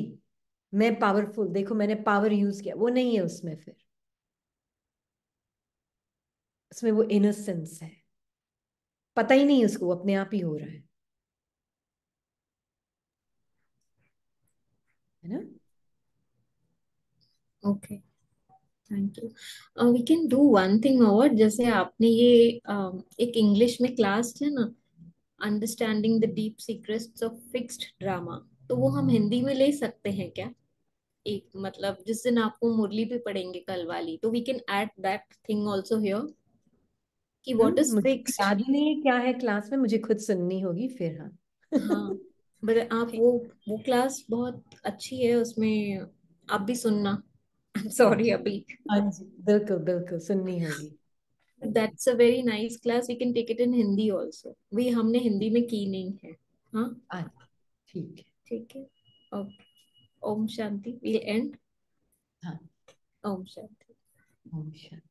मैं पावरफुल देखो मैंने पावर यूज किया वो नहीं है उसमें फिर उसमें वो इनोसेंस है पता ही नहीं उसको अपने आप ही हो रहा है है ना okay thank you we can do one thing और जैसे आपने ये uh, एक इंग्लिश में क्लास है ना understanding the deep secrets of fixed drama तो वो हम हिंदी में ले सकते हैं क्या एक मतलब जिस दिन आपको मुरली भी पढ़ेंगे कल वाली तो we can add that thing also here कि व्हाट इज फिक्स्ड याद ही नहीं क्या है क्लास में मुझे खुद सुननी होगी फिर हाँ हाँ बट आप वो वो क्लास बहुत अच्छी है उसमें आप भी सुनना सॉरी अभी हाँ बिल्कुल बिल्कुल सुननी होगी that's a very nice class we can take it in Hindi also we हमने हिंदी में की नहीं है हाँ, हाँ ठीक है ठीक है okay Om Shanti will and हाँ ओम शांति ओम शांति